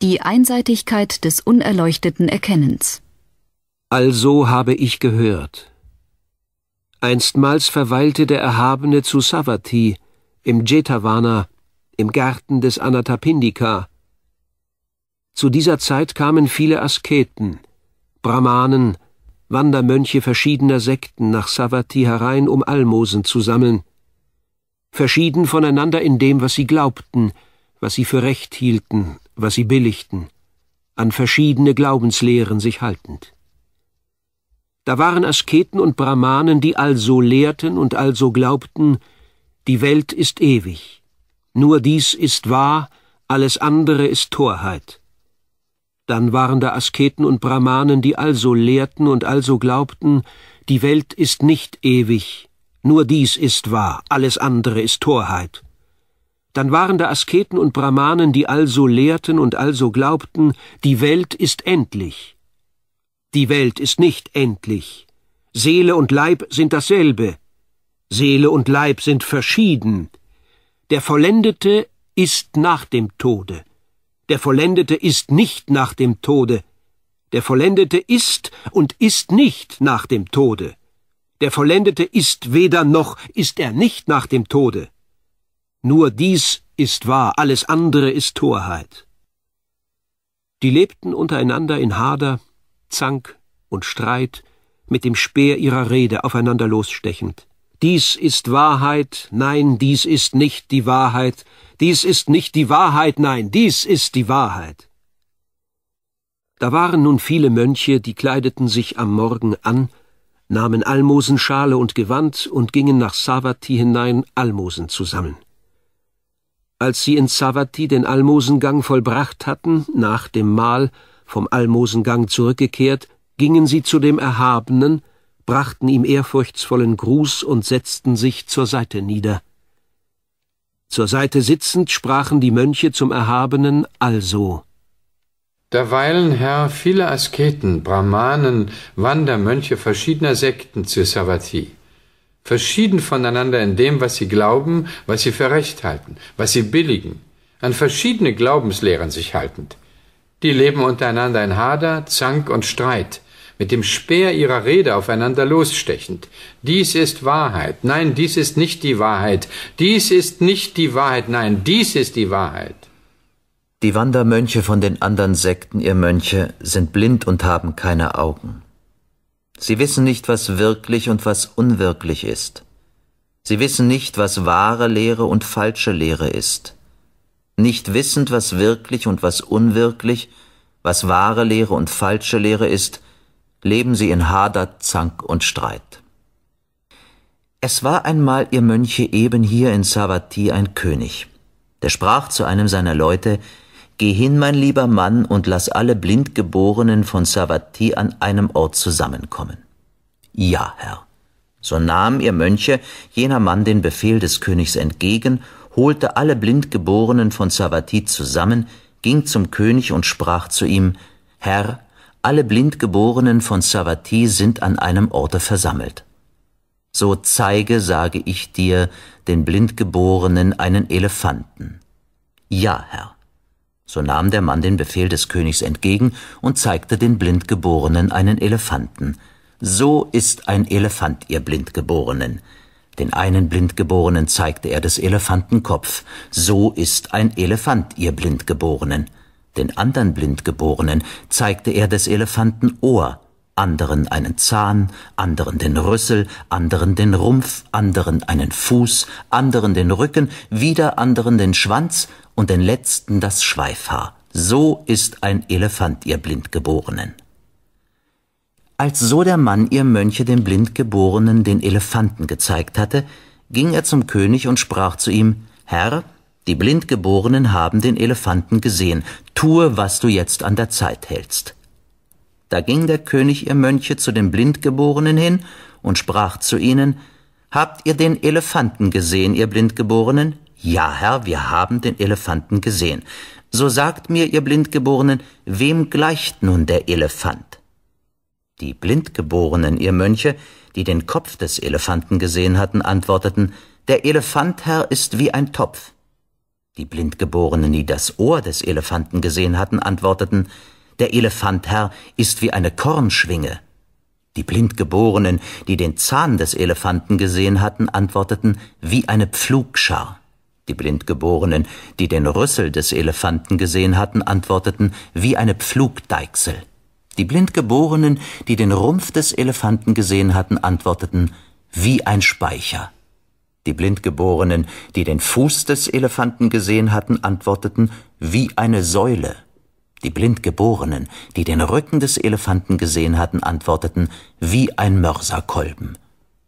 Die Einseitigkeit des unerleuchteten Erkennens. Also habe ich gehört. Einstmals verweilte der Erhabene zu Savati, im Jetavana, im Garten des Anatapindika. Zu dieser Zeit kamen viele Asketen, Brahmanen, Wandermönche verschiedener Sekten nach Savati herein, um Almosen zu sammeln. Verschieden voneinander in dem, was sie glaubten, was sie für recht hielten, was sie billigten, an verschiedene Glaubenslehren sich haltend. Da waren Asketen und Brahmanen, die also lehrten und also glaubten, die Welt ist ewig, nur dies ist wahr, alles andere ist Torheit. Dann waren da Asketen und Brahmanen, die also lehrten und also glaubten, die Welt ist nicht ewig, nur dies ist wahr, alles andere ist Torheit. Dann waren da Asketen und Brahmanen, die also lehrten und also glaubten, die Welt ist endlich. Die Welt ist nicht endlich. Seele und Leib sind dasselbe. Seele und Leib sind verschieden. Der Vollendete ist nach dem Tode. Der Vollendete ist nicht nach dem Tode. Der Vollendete ist und ist nicht nach dem Tode. Der Vollendete ist weder noch ist er nicht nach dem Tode. Nur dies ist wahr, alles andere ist Torheit. Die lebten untereinander in Hader, Zank und Streit, mit dem Speer ihrer Rede aufeinander losstechend. Dies ist Wahrheit, nein, dies ist nicht die Wahrheit, dies ist nicht die Wahrheit, nein, dies ist die Wahrheit. Da waren nun viele Mönche, die kleideten sich am Morgen an, nahmen Almosenschale und Gewand und gingen nach Savati hinein, Almosen zu sammeln. Als sie in Savati den Almosengang vollbracht hatten, nach dem Mahl vom Almosengang zurückgekehrt, gingen sie zu dem Erhabenen, brachten ihm ehrfurchtsvollen Gruß und setzten sich zur Seite nieder. Zur Seite sitzend sprachen die Mönche zum Erhabenen also Derweilen, Herr, viele Asketen, Brahmanen, Wandermönche verschiedener Sekten zu Savati, verschieden voneinander in dem, was sie glauben, was sie für recht halten, was sie billigen, an verschiedene Glaubenslehren sich haltend. Die leben untereinander in Hader, Zank und Streit, mit dem Speer ihrer Rede aufeinander losstechend. Dies ist Wahrheit. Nein, dies ist nicht die Wahrheit. Dies ist nicht die Wahrheit. Nein, dies ist die Wahrheit. Die Wandermönche von den anderen Sekten, ihr Mönche, sind blind und haben keine Augen. Sie wissen nicht, was wirklich und was unwirklich ist. Sie wissen nicht, was wahre Lehre und falsche Lehre ist. Nicht wissend, was wirklich und was unwirklich, was wahre Lehre und falsche Lehre ist, leben sie in Hader, Zank und Streit. Es war einmal, ihr Mönche, eben hier in Savati ein König. Der sprach zu einem seiner Leute, Geh hin, mein lieber Mann, und lass alle Blindgeborenen von Savati an einem Ort zusammenkommen. Ja, Herr. So nahm ihr Mönche jener Mann den Befehl des Königs entgegen, holte alle Blindgeborenen von Savati zusammen, ging zum König und sprach zu ihm, Herr, alle Blindgeborenen von Savaty sind an einem Orte versammelt. So zeige, sage ich dir, den Blindgeborenen einen Elefanten. Ja, Herr. So nahm der Mann den Befehl des Königs entgegen und zeigte den Blindgeborenen einen Elefanten. So ist ein Elefant, ihr Blindgeborenen. Den einen Blindgeborenen zeigte er des Elefantenkopf. So ist ein Elefant, ihr Blindgeborenen den anderen Blindgeborenen, zeigte er des Elefanten Ohr, anderen einen Zahn, anderen den Rüssel, anderen den Rumpf, anderen einen Fuß, anderen den Rücken, wieder anderen den Schwanz und den letzten das Schweifhaar. So ist ein Elefant, ihr Blindgeborenen. Als so der Mann, ihr Mönche, dem Blindgeborenen den Elefanten gezeigt hatte, ging er zum König und sprach zu ihm, Herr, die Blindgeborenen haben den Elefanten gesehen. Tue, was du jetzt an der Zeit hältst. Da ging der König, ihr Mönche, zu den Blindgeborenen hin und sprach zu ihnen, Habt ihr den Elefanten gesehen, ihr Blindgeborenen? Ja, Herr, wir haben den Elefanten gesehen. So sagt mir, ihr Blindgeborenen, wem gleicht nun der Elefant? Die Blindgeborenen, ihr Mönche, die den Kopf des Elefanten gesehen hatten, antworteten, Der Elefant, Herr, ist wie ein Topf. Die Blindgeborenen, die das Ohr des Elefanten gesehen hatten, antworteten, der Elefantherr ist wie eine Kornschwinge. Die Blindgeborenen, die den Zahn des Elefanten gesehen hatten, antworteten, wie eine Pflugschar. Die Blindgeborenen, die den Rüssel des Elefanten gesehen hatten, antworteten, wie eine Pflugdeichsel. Die Blindgeborenen, die den Rumpf des Elefanten gesehen hatten, antworteten, wie ein Speicher. Die Blindgeborenen, die den Fuß des Elefanten gesehen hatten, antworteten wie eine Säule. Die Blindgeborenen, die den Rücken des Elefanten gesehen hatten, antworteten wie ein Mörserkolben.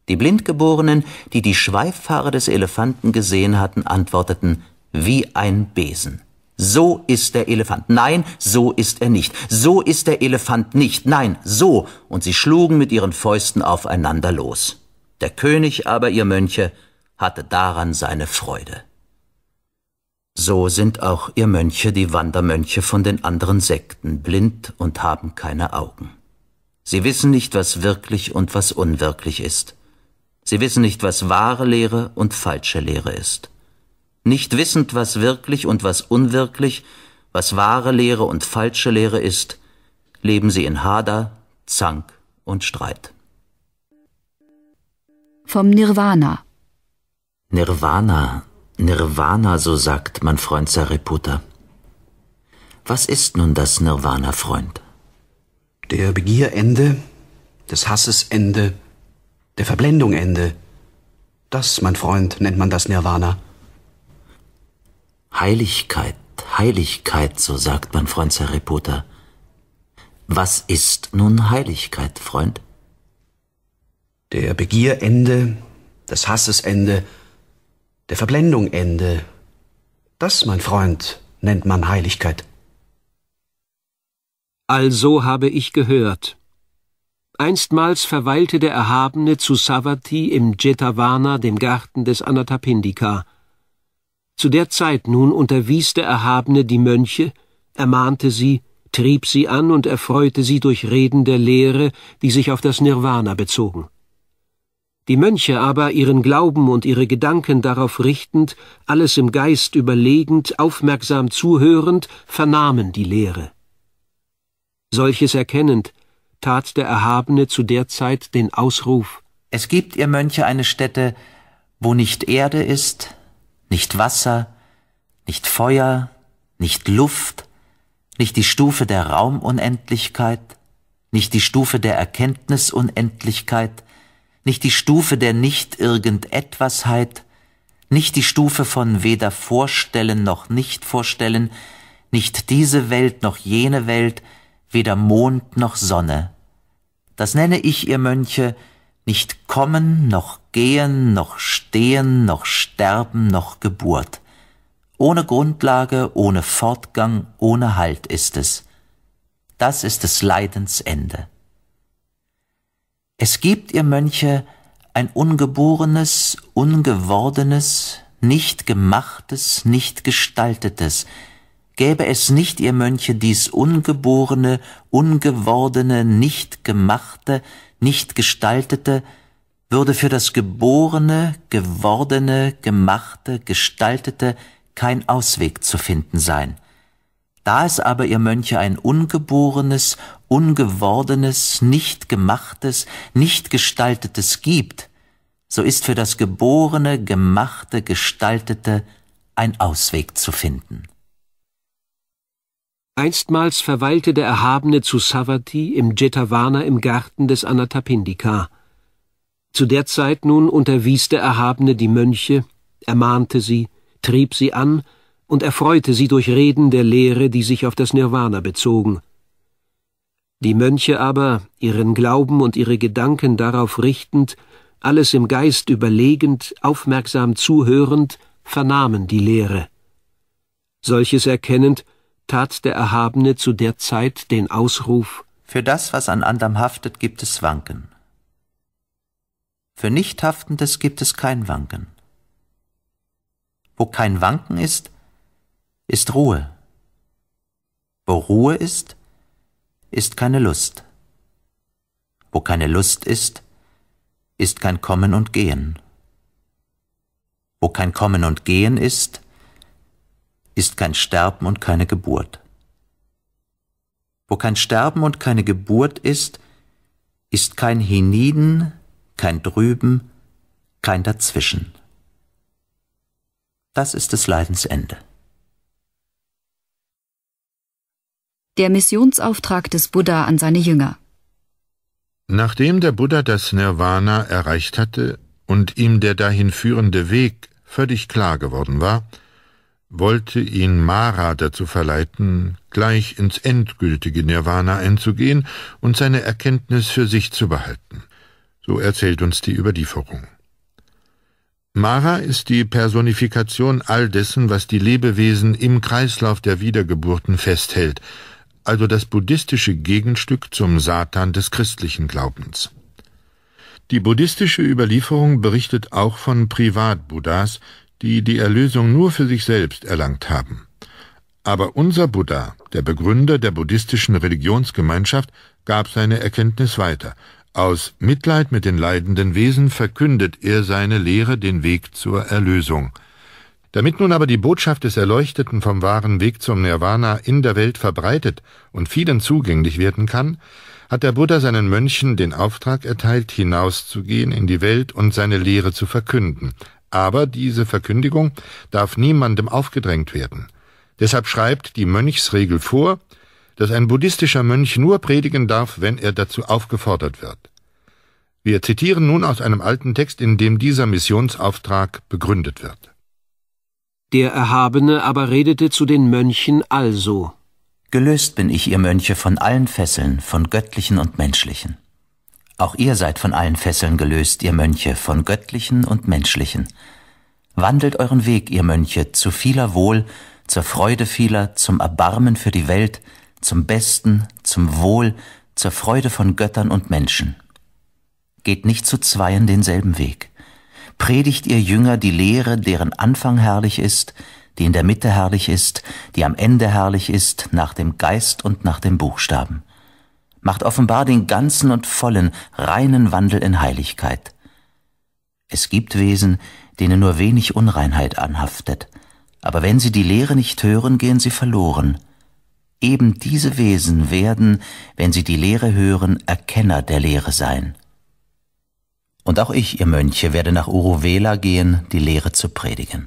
Die Blindgeborenen, die die Schweifhaare des Elefanten gesehen hatten, antworteten wie ein Besen. So ist der Elefant. Nein, so ist er nicht. So ist der Elefant nicht. Nein, so. Und sie schlugen mit ihren Fäusten aufeinander los. Der König aber, ihr Mönche, hatte daran seine Freude. So sind auch ihr Mönche die Wandermönche von den anderen Sekten blind und haben keine Augen. Sie wissen nicht, was wirklich und was unwirklich ist. Sie wissen nicht, was wahre Lehre und falsche Lehre ist. Nicht wissend, was wirklich und was unwirklich, was wahre Lehre und falsche Lehre ist, leben sie in Hader, Zank und Streit. Vom Nirvana Nirvana, Nirvana, so sagt mein Freund Sariputta. Was ist nun das Nirvana, Freund? Der Begier Ende, des Hasses Ende, der Verblendung Ende. Das, mein Freund, nennt man das Nirvana. Heiligkeit, Heiligkeit, so sagt mein Freund Sariputta. Was ist nun Heiligkeit, Freund? Der Begierende, des Hassesende, der Verblendung ende. Das, mein Freund, nennt man Heiligkeit. Also habe ich gehört. Einstmals verweilte der Erhabene zu Savati im Jetavana, dem Garten des Anatapindika. Zu der Zeit nun unterwies der Erhabene die Mönche, ermahnte sie, trieb sie an und erfreute sie durch Reden der Lehre, die sich auf das Nirvana bezogen. Die Mönche aber, ihren Glauben und ihre Gedanken darauf richtend, alles im Geist überlegend, aufmerksam zuhörend, vernahmen die Lehre. Solches erkennend, tat der Erhabene zu der Zeit den Ausruf Es gibt, ihr Mönche, eine Stätte, wo nicht Erde ist, nicht Wasser, nicht Feuer, nicht Luft, nicht die Stufe der Raumunendlichkeit, nicht die Stufe der Erkenntnisunendlichkeit, nicht die Stufe der Nicht-Irgendetwasheit, nicht die Stufe von weder Vorstellen noch Nicht-Vorstellen, nicht diese Welt noch jene Welt, weder Mond noch Sonne. Das nenne ich, ihr Mönche, nicht kommen, noch gehen, noch stehen, noch sterben, noch Geburt. Ohne Grundlage, ohne Fortgang, ohne Halt ist es. Das ist des Leidens Ende. Es gibt, ihr Mönche, ein ungeborenes, ungewordenes, nicht gemachtes, nicht gestaltetes. Gäbe es nicht, ihr Mönche, dies ungeborene, ungewordene, nicht gemachte, nicht gestaltete, würde für das geborene, gewordene, gemachte, gestaltete kein Ausweg zu finden sein. Da es aber, ihr Mönche, ein ungeborenes, Ungewordenes, Nichtgemachtes, Nichtgestaltetes gibt, so ist für das Geborene, Gemachte, Gestaltete ein Ausweg zu finden. Einstmals verweilte der Erhabene zu Savati im Jetavana im Garten des Anatapindika. Zu der Zeit nun unterwies der Erhabene die Mönche, ermahnte sie, trieb sie an und erfreute sie durch Reden der Lehre, die sich auf das Nirvana bezogen – die Mönche aber, ihren Glauben und ihre Gedanken darauf richtend, alles im Geist überlegend, aufmerksam zuhörend, vernahmen die Lehre. Solches erkennend, tat der Erhabene zu der Zeit den Ausruf Für das, was an anderm haftet, gibt es Wanken. Für Nichthaftendes gibt es kein Wanken. Wo kein Wanken ist, ist Ruhe. Wo Ruhe ist, ist keine Lust. Wo keine Lust ist, ist kein Kommen und Gehen. Wo kein Kommen und Gehen ist, ist kein Sterben und keine Geburt. Wo kein Sterben und keine Geburt ist, ist kein Hiniden, kein Drüben, kein Dazwischen. Das ist des Leidens Ende. Der Missionsauftrag des Buddha an seine Jünger. Nachdem der Buddha das Nirvana erreicht hatte und ihm der dahin führende Weg völlig klar geworden war, wollte ihn Mara dazu verleiten, gleich ins endgültige Nirvana einzugehen und seine Erkenntnis für sich zu behalten. So erzählt uns die Überlieferung. Mara ist die Personifikation all dessen, was die Lebewesen im Kreislauf der Wiedergeburten festhält – also das buddhistische Gegenstück zum Satan des christlichen Glaubens. Die buddhistische Überlieferung berichtet auch von Privatbuddhas, die die Erlösung nur für sich selbst erlangt haben. Aber unser Buddha, der Begründer der buddhistischen Religionsgemeinschaft, gab seine Erkenntnis weiter. Aus Mitleid mit den leidenden Wesen verkündet er seine Lehre den Weg zur Erlösung – damit nun aber die Botschaft des Erleuchteten vom wahren Weg zum Nirvana in der Welt verbreitet und vielen zugänglich werden kann, hat der Buddha seinen Mönchen den Auftrag erteilt, hinauszugehen in die Welt und seine Lehre zu verkünden. Aber diese Verkündigung darf niemandem aufgedrängt werden. Deshalb schreibt die Mönchsregel vor, dass ein buddhistischer Mönch nur predigen darf, wenn er dazu aufgefordert wird. Wir zitieren nun aus einem alten Text, in dem dieser Missionsauftrag begründet wird. Der Erhabene aber redete zu den Mönchen also Gelöst bin ich, ihr Mönche, von allen Fesseln, von göttlichen und menschlichen. Auch ihr seid von allen Fesseln gelöst, ihr Mönche, von göttlichen und menschlichen. Wandelt euren Weg, ihr Mönche, zu vieler Wohl, zur Freude vieler, zum Erbarmen für die Welt, zum Besten, zum Wohl, zur Freude von Göttern und Menschen. Geht nicht zu zweien denselben Weg predigt ihr Jünger die Lehre, deren Anfang herrlich ist, die in der Mitte herrlich ist, die am Ende herrlich ist, nach dem Geist und nach dem Buchstaben. Macht offenbar den ganzen und vollen, reinen Wandel in Heiligkeit. Es gibt Wesen, denen nur wenig Unreinheit anhaftet, aber wenn sie die Lehre nicht hören, gehen sie verloren. Eben diese Wesen werden, wenn sie die Lehre hören, Erkenner der Lehre sein. Und auch ich, ihr Mönche, werde nach Uruvela gehen, die Lehre zu predigen.